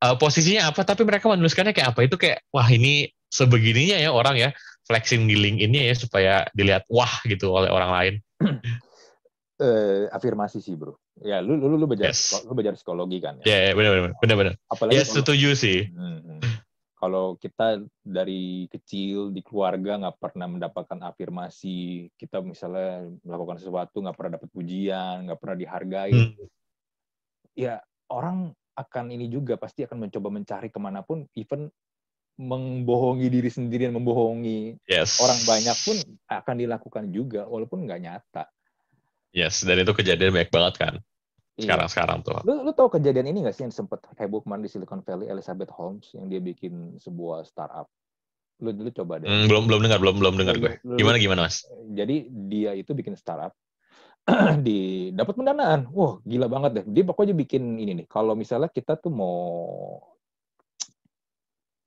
uh, posisinya apa, tapi mereka menuliskannya kayak apa itu kayak wah ini sebegininya ya orang ya flexing giling ini ya supaya dilihat wah gitu oleh orang lain. uh, afirmasi sih bro. Ya lu lu lu belajar yes. lu belajar psikologi kan. Ya yeah, yeah, benar benar benar benar. Apalagi ya setuju sih. Hmm, hmm kalau kita dari kecil di keluarga nggak pernah mendapatkan afirmasi kita misalnya melakukan sesuatu nggak pernah dapat pujian nggak pernah dihargai hmm. ya orang akan ini juga pasti akan mencoba mencari kemanapun even membohongi diri sendiri dan membohongi yes. orang banyak pun akan dilakukan juga walaupun nggak nyata yes dan itu kejadian banyak banget kan Iya. sekarang sekarang tuh. Lu, lu tau kejadian ini gak sih yang sempet heboh kemarin di Silicon Valley Elizabeth Holmes yang dia bikin sebuah startup. Lu dulu coba deh. Mm, belum belum dengar belum belum dengar gue. gimana gimana mas? Eh, jadi dia itu bikin startup di dapat pendanaan. Wah gila banget deh. Dia pokoknya bikin ini nih. Kalau misalnya kita tuh mau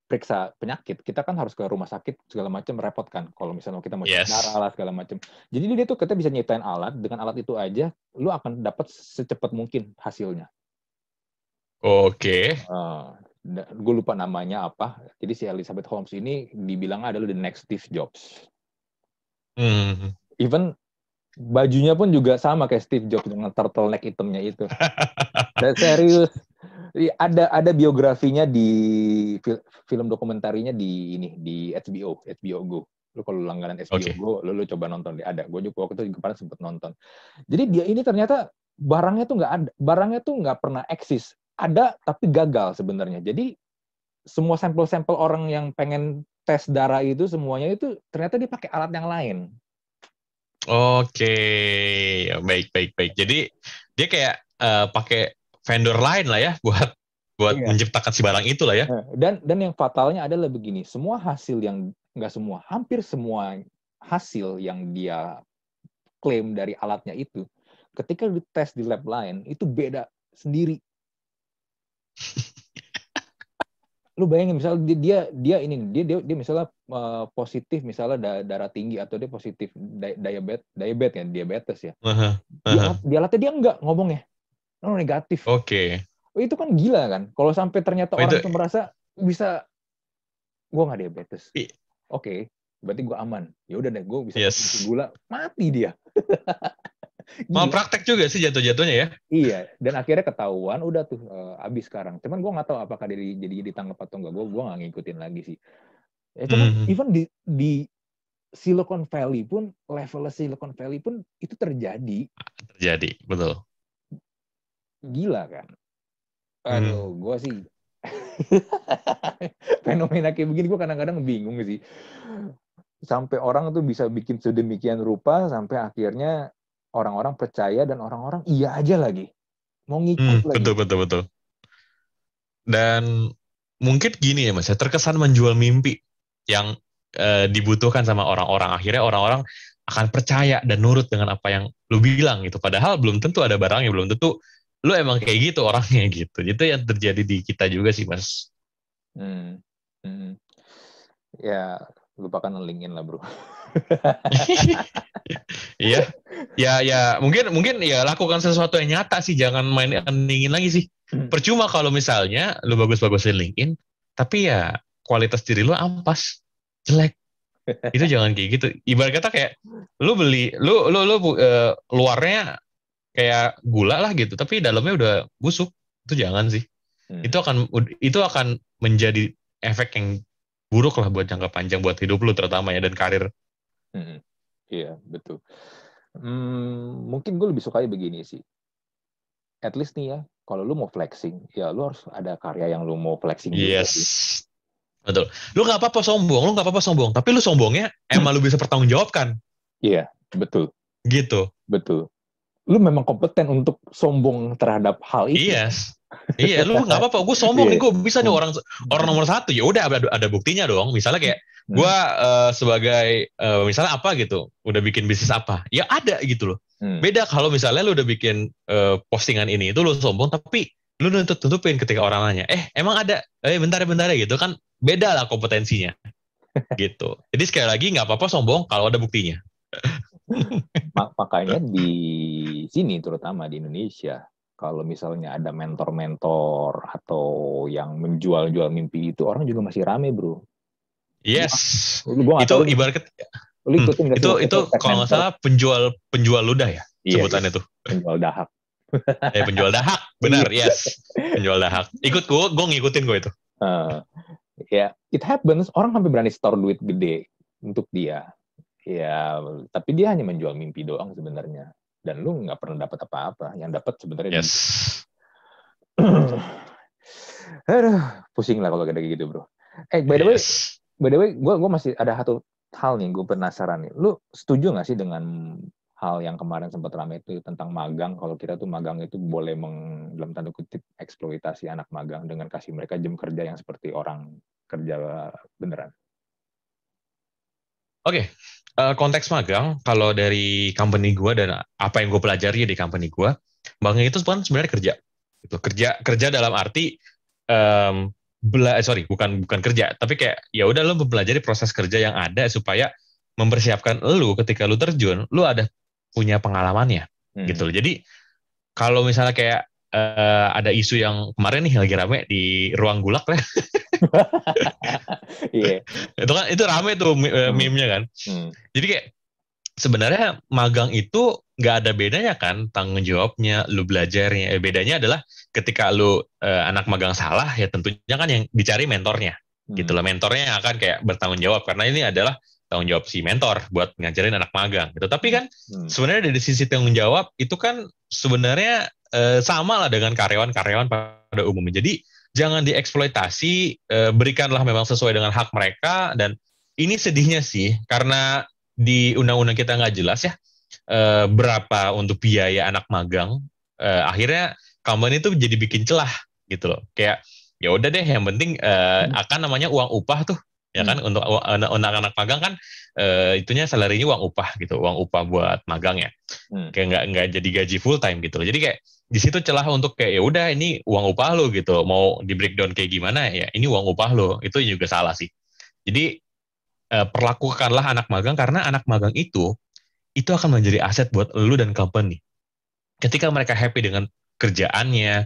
periksa penyakit, kita kan harus ke rumah sakit segala macam repot kan. Kalau misalnya kita mau yes. darah lah segala macam. Jadi dia tuh kita bisa nyiptain alat dengan alat itu aja, lu akan dapat secepat mungkin hasilnya. Oke. Okay. Eh, uh, gue lupa namanya apa. Jadi si Elizabeth Holmes ini dibilang adalah the next Steve Jobs. Hmm. Even bajunya pun juga sama kayak Steve Jobs dengan turtleneck hitamnya itu. Dan serius ada ada biografinya di film dokumentarinya di ini di HBO, HBO Go. Lu kalau langganan HBO okay. Go, lu, lu coba nonton deh. Ada. Gue juga waktu itu kemarin sempet nonton. Jadi dia ini ternyata barangnya tuh nggak ada, barangnya tuh nggak pernah eksis. Ada tapi gagal sebenarnya. Jadi semua sampel-sampel orang yang pengen tes darah itu semuanya itu ternyata dia pakai alat yang lain. Oke, okay. baik baik baik. Jadi dia kayak uh, pakai vendor lain lah ya buat buat iya. menciptakan si barang itu lah ya. Nah, dan dan yang fatalnya adalah begini, semua hasil yang nggak semua, hampir semua hasil yang dia klaim dari alatnya itu, ketika di dites di lab lain itu beda sendiri. lu bayangin misalnya dia dia, ini dia dia, dia misalnya uh, positif misalnya da, darah tinggi atau dia positif di, diabetes diabetes ya diabetes ya uh -huh. Uh -huh. Dia, dia alatnya dia enggak ngomongnya non oh, negatif. Oke. Okay. Oh, itu kan gila kan? Kalau sampai ternyata oh, orang itu... merasa bisa gue nggak diabetes. Oke, okay, berarti gue aman. Ya udah deh, gue bisa yes. gula mati dia. Mau praktek juga sih jatuh-jatuhnya ya? Iya, dan akhirnya ketahuan udah tuh uh, eh, abis sekarang. Cuman gue nggak tahu apakah dia jadi ditangkap atau enggak. Gue gue gak ngikutin lagi sih. Ya, cuman mm-hmm. even di, di Silicon Valley pun level Silicon Valley pun itu terjadi. Terjadi, betul gila kan hmm. aduh hmm. gue sih fenomena kayak begini gue kadang-kadang bingung sih sampai orang tuh bisa bikin sedemikian rupa sampai akhirnya orang-orang percaya dan orang-orang iya aja lagi mau ngikut hmm, lagi betul betul betul dan mungkin gini ya mas ya terkesan menjual mimpi yang e, dibutuhkan sama orang-orang akhirnya orang-orang akan percaya dan nurut dengan apa yang lu bilang gitu padahal belum tentu ada barangnya belum tentu lu emang kayak gitu orangnya gitu itu yang terjadi di kita juga sih mas hmm. Hmm. ya lupakan linkin lah bro iya ya ya mungkin mungkin ya lakukan sesuatu yang nyata sih jangan main linkin lagi sih hmm. percuma kalau misalnya lu bagus-bagusin linkin tapi ya kualitas diri lu ampas jelek itu jangan kayak gitu ibarat kata kayak lu beli lu lu lu uh, luarnya kayak gula lah gitu tapi dalamnya udah busuk itu jangan sih hmm. itu akan itu akan menjadi efek yang buruk lah buat jangka panjang buat hidup lu terutama ya dan karir hmm. iya betul hmm, mungkin gue lebih suka begini sih at least nih ya kalau lu mau flexing ya lu harus ada karya yang lu mau flexing yes betul lu nggak apa-apa sombong lu nggak apa-apa sombong tapi lu sombongnya emang lu bisa pertanggungjawabkan iya betul gitu betul lu memang kompeten untuk sombong terhadap hal itu. Iya. Yes. iya, lu nggak apa-apa. Gue sombong yeah. nih, gue bisa nih orang orang nomor satu. Ya udah, ada, ada buktinya dong. Misalnya kayak hmm. gue uh, sebagai uh, misalnya apa gitu, udah bikin bisnis apa? Ya ada gitu loh. Hmm. Beda kalau misalnya lu udah bikin uh, postingan ini itu lu sombong, tapi lu nuntut tutupin ketika orang nanya, eh emang ada? Eh bentar bentar gitu kan beda lah kompetensinya. gitu. Jadi sekali lagi nggak apa-apa sombong kalau ada buktinya. Makanya di sini terutama di Indonesia, kalau misalnya ada mentor-mentor atau yang menjual-jual mimpi itu, orang juga masih rame, bro. Yes. Lu, hmm. itu ibarat hmm, itu itu, itu kalau nggak salah penjual penjual ludah ya yes, iya, sebutannya yes. Iya. tuh. Penjual dahak. eh penjual dahak, benar, iya. yes. Penjual dahak. Ikut gue, gue ngikutin gue itu. Uh, ya, yeah. it happens. Orang sampai berani store duit gede untuk dia ya tapi dia hanya menjual mimpi doang sebenarnya dan lu nggak pernah dapat apa-apa yang dapat sebenarnya yes. Aduh, pusing lah kalau kayak gitu bro eh by the way yes. by the way gue gua masih ada satu hal nih gue penasaran nih lu setuju nggak sih dengan hal yang kemarin sempat ramai itu tentang magang kalau kita tuh magang itu boleh meng, dalam tanda kutip eksploitasi anak magang dengan kasih mereka jam kerja yang seperti orang kerja beneran Oke, okay. uh, eh, konteks magang kalau dari company gue dan apa yang gue pelajari di company gue, magang itu sebenarnya kerja, Gitu. kerja kerja dalam arti um, bela eh, sorry bukan bukan kerja, tapi kayak ya udah lo mempelajari proses kerja yang ada supaya mempersiapkan lo ketika lo terjun, lo ada punya pengalamannya gitu hmm. gitu. Jadi kalau misalnya kayak uh, ada isu yang kemarin nih lagi rame di ruang gulak lah. yeah. Itu kan itu rame tuh eh, hmm. meme-nya kan. Hmm. Jadi kayak sebenarnya magang itu nggak ada bedanya kan tanggung jawabnya, lu belajarnya. Eh, bedanya adalah ketika lu uh, anak magang salah ya tentunya kan yang dicari mentornya. Hmm. Gitu lah mentornya yang akan kayak bertanggung jawab karena ini adalah tanggung jawab si mentor buat ngajarin anak magang gitu. Tapi kan hmm. sebenarnya dari sisi tanggung jawab itu kan sebenarnya eh, sama lah dengan karyawan-karyawan pada umumnya. Jadi jangan dieksploitasi, eh, berikanlah memang sesuai dengan hak mereka dan ini sedihnya sih karena di undang-undang kita nggak jelas ya eh, berapa untuk biaya anak magang. Eh, akhirnya company itu jadi bikin celah gitu loh. Kayak ya udah deh yang penting eh, hmm. akan namanya uang upah tuh ya kan hmm. untuk anak-anak magang kan e, itunya salarinya uang upah gitu uang upah buat magang ya hmm. kayak nggak nggak jadi gaji full time gitu jadi kayak di situ celah untuk kayak ya udah ini uang upah lo gitu mau di breakdown kayak gimana ya ini uang upah lo itu juga salah sih jadi e, perlakukanlah anak magang karena anak magang itu itu akan menjadi aset buat lo dan company ketika mereka happy dengan kerjaannya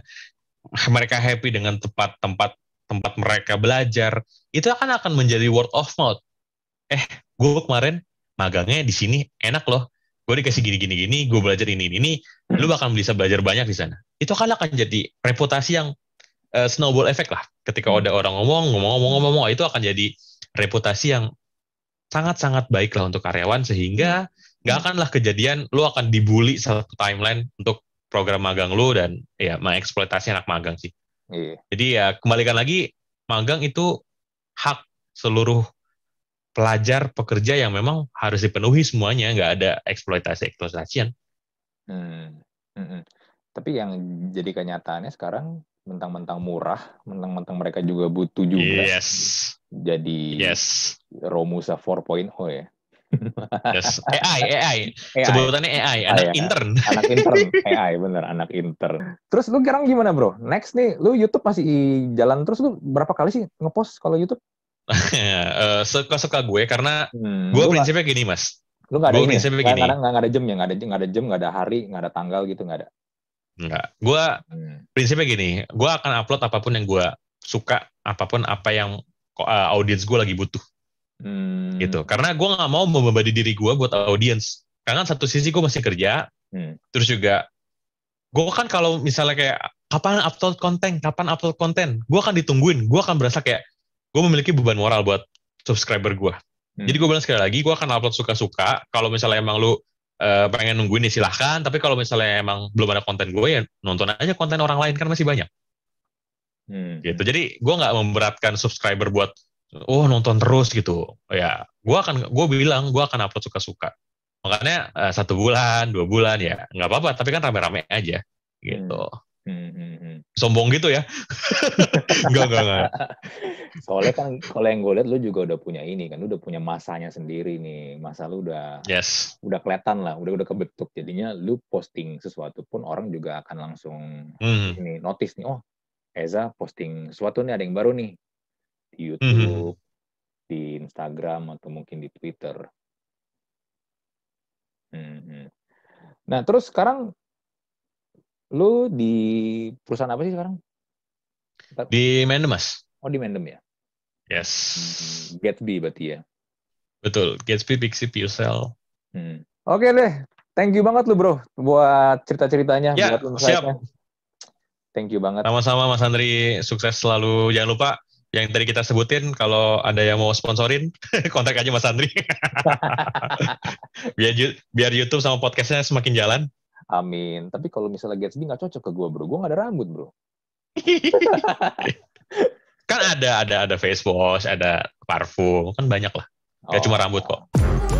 mereka happy dengan tempat-tempat tempat mereka belajar, itu akan akan menjadi word of mouth. Eh, gue kemarin magangnya di sini enak loh. Gue dikasih gini-gini gini, gue belajar ini ini, ini lu hmm. bakal bisa belajar banyak di sana. Itu akan akan jadi reputasi yang uh, snowball effect lah. Ketika hmm. ada orang ngomong, ngomong-ngomong-ngomong, itu akan jadi reputasi yang sangat-sangat baik lah untuk karyawan sehingga hmm. nggak lah kejadian lu akan dibully satu timeline untuk program magang lu dan ya mengeksploitasi anak magang sih. Iya. Jadi ya kembalikan lagi magang itu hak seluruh pelajar pekerja yang memang harus dipenuhi semuanya, nggak ada eksploitasi eksploitasian. Hmm. Hmm. hmm. Tapi yang jadi kenyataannya sekarang mentang-mentang murah, mentang-mentang mereka juga butuh juga. Yes. Jadi yes. Romusa 4.0 ya. Yes. AI, AI, AI. Sebutannya AI, oh, anak AI, iya. intern. Anak intern, AI bener, anak intern. Terus lu sekarang gimana bro? Next nih, lu YouTube masih jalan terus lu berapa kali sih ngepost kalau YouTube? uh, eh, suka-suka gue karena hmm, gue prinsipnya gini mas. Lu gak ada gue ini, ya? prinsipnya gini. karena gak, gak ada jam ya, gak ada jam, gak ada jam, gak ada hari, gak ada tanggal gitu, gak ada. Enggak. Gue hmm. prinsipnya gini, gue akan upload apapun yang gue suka, apapun apa yang uh, eh, audiens gue lagi butuh. Hmm. Gitu. Karena gue nggak mau membebani diri gue buat audiens. Karena satu sisi gue masih kerja, hmm. terus juga gue kan kalau misalnya kayak kapan upload konten, kapan upload konten, gue akan ditungguin. Gue akan berasa kayak gue memiliki beban moral buat subscriber gue. Hmm. Jadi gue bilang sekali lagi, gue akan upload suka-suka. Kalau misalnya emang lu uh, pengen nungguin ya silahkan. Tapi kalau misalnya emang belum ada konten gue ya nonton aja konten orang lain kan masih banyak. Hmm. Gitu. Jadi gue nggak memberatkan subscriber buat oh nonton terus gitu ya gue akan gue bilang gue akan upload suka-suka makanya uh, satu bulan dua bulan ya nggak apa-apa tapi kan rame-rame aja gitu hmm. hmm, hmm, hmm. sombong gitu ya nggak nggak nggak soalnya kan kalau yang gue lihat lu juga udah punya ini kan lu udah punya masanya sendiri nih masa lu udah yes udah kelihatan lah udah udah kebentuk jadinya lu posting sesuatu pun orang juga akan langsung hmm. ini notice nih oh Eza posting sesuatu nih ada yang baru nih di mm-hmm. YouTube, mm-hmm. di Instagram atau mungkin di Twitter. Mm-hmm. Nah terus sekarang lu di perusahaan apa sih sekarang? Di Mendem mas. Oh di Mendem ya. Yes. Mm-hmm. Gatsby berarti ya. Betul, Gatsby, Pixie, Pucel. Hmm. Oke okay deh, thank you banget lu bro buat cerita-ceritanya, ya, buat Siap. Thank you banget. Sama-sama Mas Andri, sukses selalu. Jangan lupa yang tadi kita sebutin kalau ada yang mau sponsorin kontak aja Mas Andri biar biar YouTube sama podcastnya semakin jalan amin tapi kalau misalnya Gatsby nggak cocok ke gue bro gue nggak ada rambut bro kan ada ada ada face wash ada parfum kan banyak lah gak oh. cuma rambut kok oh.